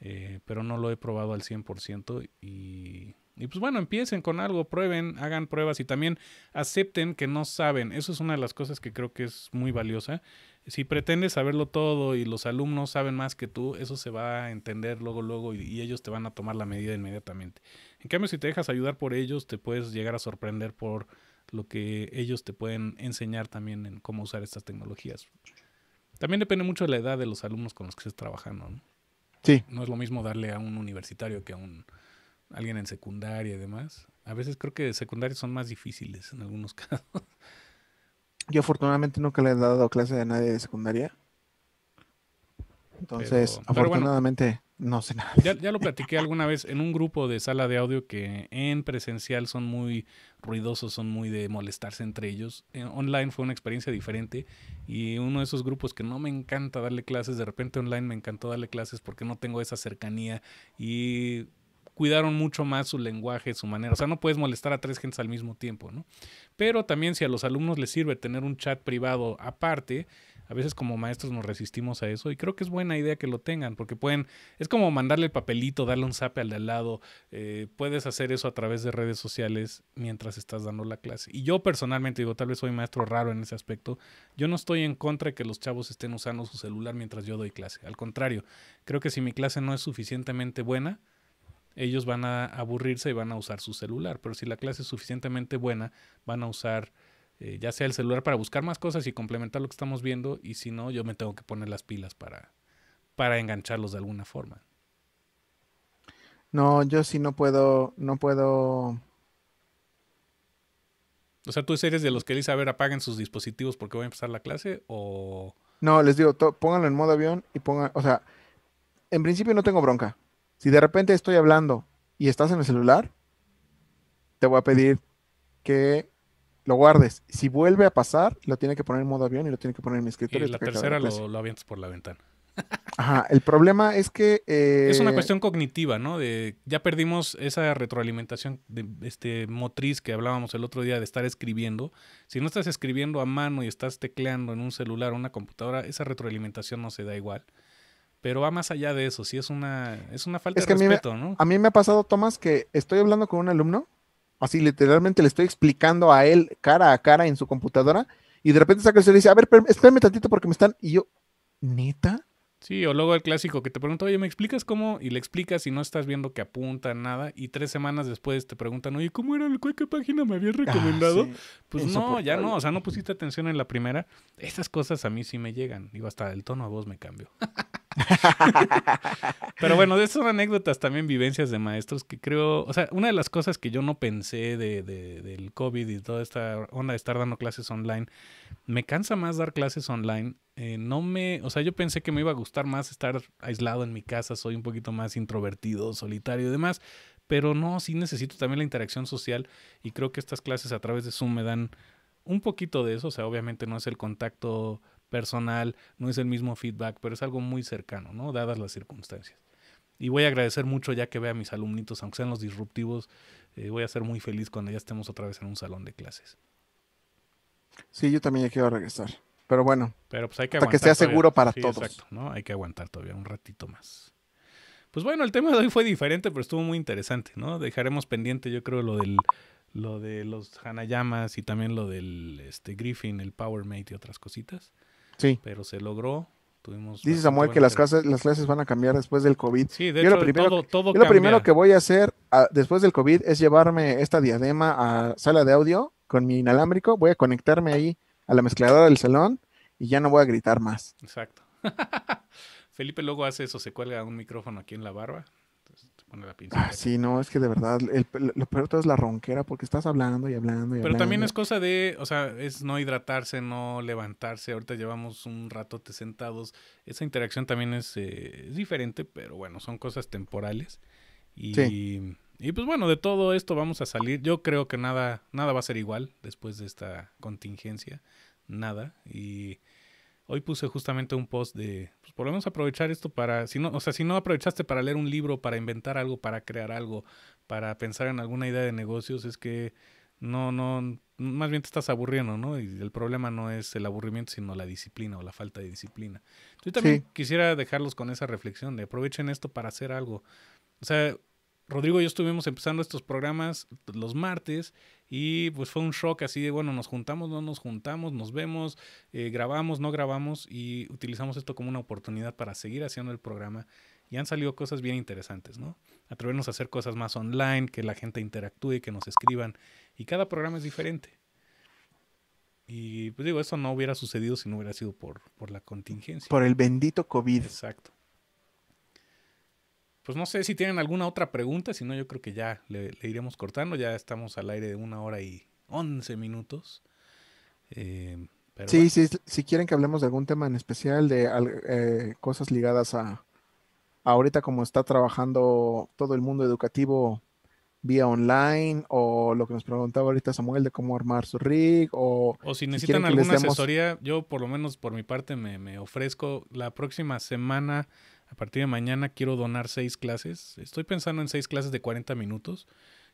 eh, pero no lo he probado al 100% y, y pues bueno, empiecen con algo, prueben, hagan pruebas y también acepten que no saben. Eso es una de las cosas que creo que es muy valiosa. Si pretendes saberlo todo y los alumnos saben más que tú, eso se va a entender luego, luego y ellos te van a tomar la medida inmediatamente. En cambio, si te dejas ayudar por ellos, te puedes llegar a sorprender por lo que ellos te pueden enseñar también en cómo usar estas tecnologías. También depende mucho de la edad de los alumnos con los que estés trabajando. ¿no? Sí. No es lo mismo darle a un universitario que a un alguien en secundaria y demás. A veces creo que secundarios son más difíciles en algunos casos. Yo afortunadamente nunca le he dado clase a nadie de secundaria. Entonces, afortunadamente no sé nada. Ya, ya, lo platiqué alguna vez en un grupo de sala de audio que en presencial son muy ruidosos, son muy de molestarse entre ellos. Eh, online fue una experiencia diferente y uno de esos grupos que no me encanta darle clases, de repente online me encantó darle clases porque no tengo esa cercanía y cuidaron mucho más su lenguaje, su manera. O sea, no puedes molestar a tres gentes al mismo tiempo, ¿no? Pero también si a los alumnos les sirve tener un chat privado aparte, a veces como maestros nos resistimos a eso y creo que es buena idea que lo tengan porque pueden, es como mandarle el papelito, darle un zape al de al lado, eh, puedes hacer eso a través de redes sociales mientras estás dando la clase. Y yo personalmente digo, tal vez soy maestro raro en ese aspecto, yo no estoy en contra de que los chavos estén usando su celular mientras yo doy clase, al contrario, creo que si mi clase no es suficientemente buena, ellos van a aburrirse y van a usar su celular, pero si la clase es suficientemente buena, van a usar eh, ya sea el celular para buscar más cosas y complementar lo que estamos viendo, y si no, yo me tengo que poner las pilas para, para engancharlos de alguna forma. No, yo sí no puedo, no puedo. O sea, tú eres de los que dice, a ver, apaguen sus dispositivos porque voy a empezar la clase o... No, les digo, pónganlo en modo avión y pongan, o sea, en principio no tengo bronca. Si de repente estoy hablando y estás en el celular, te voy a pedir que lo guardes. Si vuelve a pasar, lo tiene que poner en modo avión y lo tiene que poner en mi escritorio. Y la tercera lo, lo, avientas por la ventana. Ajá, el problema es que... Eh, es una cuestión cognitiva, ¿no? De, ya perdimos esa retroalimentación de, este, motriz que hablábamos el otro día de estar escribiendo. Si no estás escribiendo a mano y estás tecleando en un celular o una computadora, esa retroalimentación no se da igual. Pero va más allá de eso, sí es una, es una falta de respeto, ¿no? A mí me ha pasado, Tomás, que estoy hablando con un alumno Así literalmente le estoy explicando a él cara a cara en su computadora y de repente saca el celular dice, a ver, espérame tantito porque me están... Y yo, ¿neta? Sí, o luego el clásico que te pregunta, oye, ¿me explicas cómo? Y le explicas y no estás viendo que apunta, nada. Y tres semanas después te preguntan, oye, ¿cómo era el qué página me habías ah, recomendado? Pues no, ya no, o sea, no pusiste atención en la primera. Estas cosas a mí sí me llegan. Digo, hasta el tono a voz me cambió. Pero bueno, de esas anécdotas también, vivencias de maestros que creo, o sea, una de las cosas que yo no pensé de, del COVID y toda esta onda de estar dando clases online, me cansa más dar clases online. Eh, no me, o sea, yo pensé que me iba a gustar más estar aislado en mi casa, soy un poquito más introvertido, solitario y demás pero no, sí necesito también la interacción social y creo que estas clases a través de Zoom me dan un poquito de eso, o sea, obviamente no es el contacto personal, no es el mismo feedback, pero es algo muy cercano, ¿no? Dadas las circunstancias. Y voy a agradecer mucho ya que vea a mis alumnitos, aunque sean los disruptivos, eh, voy a ser muy feliz cuando ya estemos otra vez en un salón de clases. Sí, yo también ya quiero regresar. Pero bueno, pero pues, que hasta que sea seguro para todos. Exacto, ¿no? Hay que aguantar todavía un ratito más. Pues bueno, el tema de hoy fue diferente, pero estuvo muy interesante, ¿no? Dejaremos pendiente, yo creo, lo del lo de los Hanayamas y también lo del este, Griffin, el Power Mate y otras cositas. Sí. Pero se logró. Tuvimos Dice Samuel que las clases, las clases van a cambiar después del COVID. Sí, yo lo primero, todo, lo primero que voy a hacer ah, después del COVID es llevarme esta diadema a sala de audio con mi inalámbrico. Voy a conectarme ahí a la mezcladora del salón y ya no voy a gritar más. Exacto. Felipe luego hace eso, se cuelga un micrófono aquí en la barba la Ah, sí, no, es que de verdad, lo peor de todo es la ronquera porque estás hablando y hablando y Pero también es cosa de, o sea, es no hidratarse, no levantarse. Ahorita llevamos un ratote sentados. Esa interacción también es, eh, diferente, pero bueno, son cosas temporales. Y, y pues bueno, de todo esto vamos a salir. Yo creo que nada, nada va a ser igual después de esta contingencia. Nada. Y Hoy puse justamente un post de, pues por lo menos aprovechar esto para, si no, o sea, si no aprovechaste para leer un libro, para inventar algo, para crear algo, para pensar en alguna idea de negocios, es que no, no, más bien te estás aburriendo, ¿no? Y el problema no es el aburrimiento, sino la disciplina o la falta de disciplina. Yo también quisiera dejarlos con esa reflexión de aprovechen esto para hacer algo. O sea, Rodrigo y yo estuvimos empezando estos programas los martes y pues fue un shock así de, bueno, nos juntamos, no nos juntamos, nos vemos, eh, grabamos, no grabamos y utilizamos esto como una oportunidad para seguir haciendo el programa y han salido cosas bien interesantes, ¿no? Atrevernos a hacer cosas más online, que la gente interactúe, que nos escriban y cada programa es diferente. Y pues digo, eso no hubiera sucedido si no hubiera sido por, por la contingencia. Por el bendito COVID. Exacto. Pues no sé si tienen alguna otra pregunta, si no yo creo que ya le, iremos cortando, ya estamos al aire de una hora y once minutos. Eh, sí, sí, si quieren que hablemos de algún tema en especial, de eh, cosas ligadas a, ahorita como está trabajando todo el mundo educativo vía online, o lo que nos preguntaba ahorita Samuel de cómo armar su rig, o... O si necesitan alguna asesoría, yo por lo menos por mi parte me, me ofrezco la próxima semana a partir de mañana quiero donar seis clases. Estoy pensando en seis clases de 40 minutos.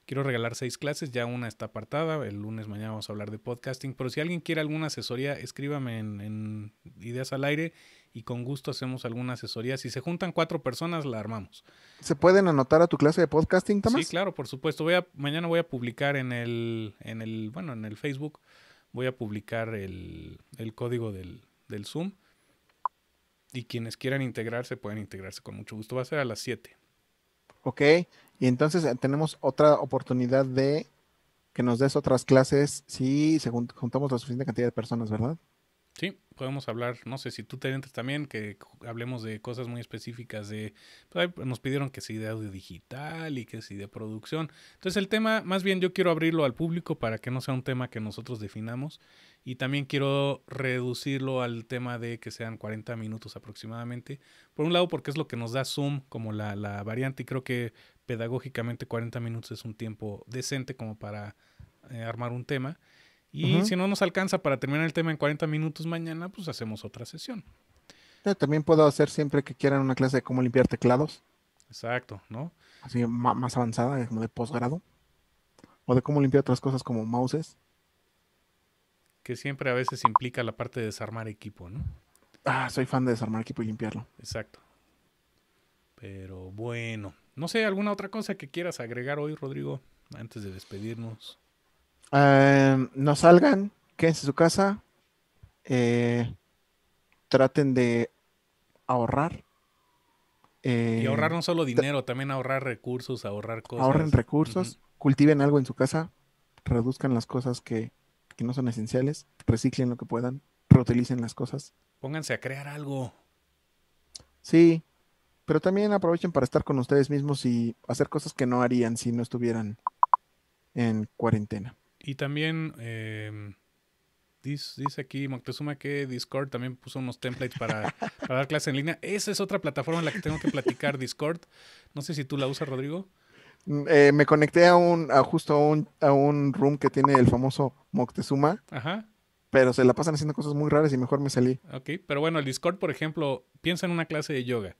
Quiero regalar seis clases, ya una está apartada. El lunes mañana vamos a hablar de podcasting. Pero si alguien quiere alguna asesoría, escríbame en, Ideas al Aire y con gusto hacemos alguna asesoría. Si se juntan cuatro personas, la armamos. ¿Se pueden anotar a tu clase de podcasting, Tomás? Sí, claro, por supuesto. Voy a, mañana voy a publicar en el, en el, bueno, en el Facebook, voy a publicar el, código del, del Zoom y quienes quieran integrarse pueden integrarse con mucho gusto. Va a ser a las 7. Ok, y entonces eh, tenemos otra oportunidad de que nos des otras clases si juntamos la suficiente cantidad de personas, ¿verdad? Sí, podemos hablar, no sé si tú te entras también, que hablemos de cosas muy específicas de, pues, nos pidieron que si de audio digital y que si de producción. Entonces el tema, más bien yo quiero abrirlo al público para que no sea un tema que nosotros definamos y también quiero reducirlo al tema de que sean 40 minutos aproximadamente. Por un lado, porque es lo que nos da Zoom como la, variante y creo que pedagógicamente 40 minutos es un tiempo decente como para eh, armar un tema. Y si no nos alcanza para terminar el tema en 40 minutos mañana, pues hacemos otra sesión. también puedo hacer siempre que quieran una clase de cómo limpiar teclados. Exacto, ¿no? Así más avanzada, como de posgrado. O de cómo limpiar otras cosas como mouses que siempre a veces implica la parte de desarmar equipo, ¿no? Ah, soy fan de desarmar equipo y limpiarlo. Exacto. Pero bueno, no sé, ¿alguna otra cosa que quieras agregar hoy, Rodrigo, antes de despedirnos? Eh, no salgan, quédense en su casa, eh, traten de ahorrar. Eh, y ahorrar no solo dinero, también ahorrar recursos, ahorrar cosas. Ahorren recursos, cultiven algo en su casa, reduzcan las cosas que, que no son esenciales, reciclen lo que puedan, reutilicen las cosas. Pónganse a crear algo. Sí, pero también aprovechen para estar con ustedes mismos y hacer cosas que no harían si no estuvieran en cuarentena. Y también em, dice, aquí Moctezuma que Discord también puso unos templates para, para dar clases en línea. Esa es otra plataforma en la que tengo que platicar, Discord. No sé si tú la usas, Rodrigo. Eh, me conecté a un, justo a un, a un room que tiene el famoso Moctezuma. Pero se la pasan haciendo cosas muy raras y mejor me salí. Ok, pero bueno, el Discord, por ejemplo, piensa en una clase de yoga.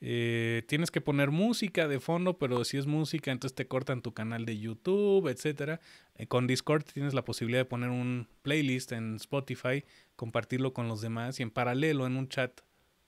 Eh, tienes que poner música de fondo, pero si es música, entonces te cortan tu canal de YouTube, etcétera. Eh, con Discord tienes la posibilidad de poner un playlist en Spotify, compartirlo con los demás y en paralelo en un chat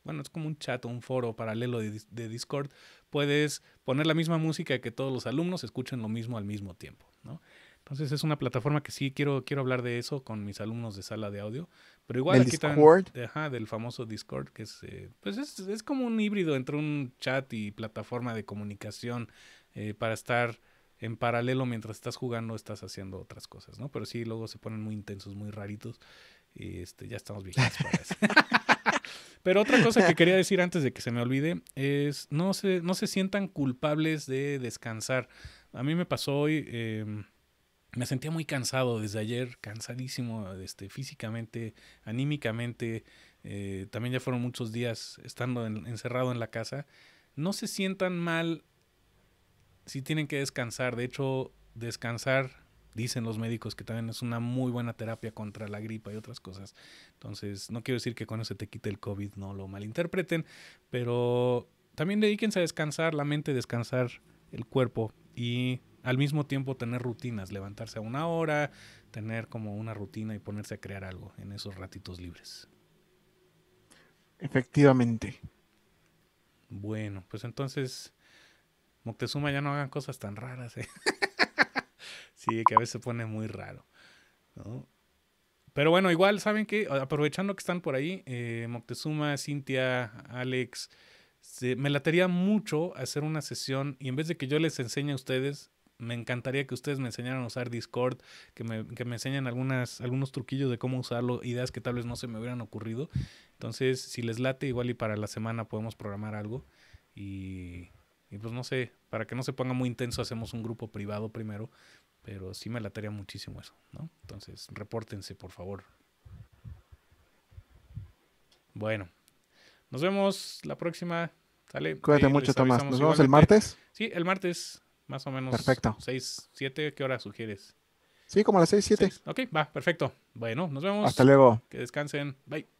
bueno, es como un chat o un foro paralelo de, Discord, puedes poner la misma música que todos los alumnos escuchen lo mismo al mismo tiempo, ¿no? Entonces es una plataforma que sí quiero, quiero hablar de eso con mis alumnos de sala de audio. Pero igual ¿Del aquí Discord? del famoso Discord, que es, eh, pues es, como un híbrido entre un chat y plataforma de comunicación eh, para estar en paralelo mientras estás jugando, estás haciendo otras cosas, ¿no? Pero sí, luego se ponen muy intensos, muy raritos. Y este, ya estamos viejitos para Pero otra cosa que quería decir antes de que se me olvide es no se, no se sientan culpables de descansar. A mí me pasó hoy, em, me sentía muy cansado desde ayer, cansadísimo este, físicamente, anímicamente. Eh, también ya fueron muchos días estando encerrado en la casa. No se sientan mal si tienen que descansar. De hecho, descansar dicen los médicos que también es una muy buena terapia contra la gripa y otras cosas. Entonces, no quiero decir que cuando se te quite el COVID no lo malinterpreten, pero también dedíquense a descansar la mente, descansar el cuerpo y al mismo tiempo tener rutinas, levantarse a una hora, tener como una rutina y ponerse a crear algo en esos ratitos libres. Efectivamente. Bueno, pues entonces, Moctezuma ya no hagan cosas tan raras. ¿eh? Sí, que a veces se pone muy raro. Pero bueno, igual, ¿saben que Aprovechando que están por ahí, eh, Moctezuma, Cintia, Alex, me latería mucho hacer una sesión y en vez de que yo les enseñe a ustedes, me encantaría que ustedes me enseñaran a usar Discord, que me, que enseñen algunas, algunos truquillos de cómo usarlo, ideas que tal vez no se me hubieran ocurrido. Entonces, si les late, igual y para la semana podemos programar algo. Y, y pues no sé, para que no se ponga muy intenso, hacemos un grupo privado primero pero sí me lataría muchísimo eso, ¿no? Entonces, repórtense, por favor. Bueno, nos vemos la próxima. Cuídate mucho, Tomás. ¿Nos vemos el martes? Sí, el martes, más o menos. Perfecto. 6, 7, ¿qué hora sugieres? Sí, como a las seis siete Ok, va, perfecto. Bueno, nos vemos. Hasta luego. Que descansen. Bye.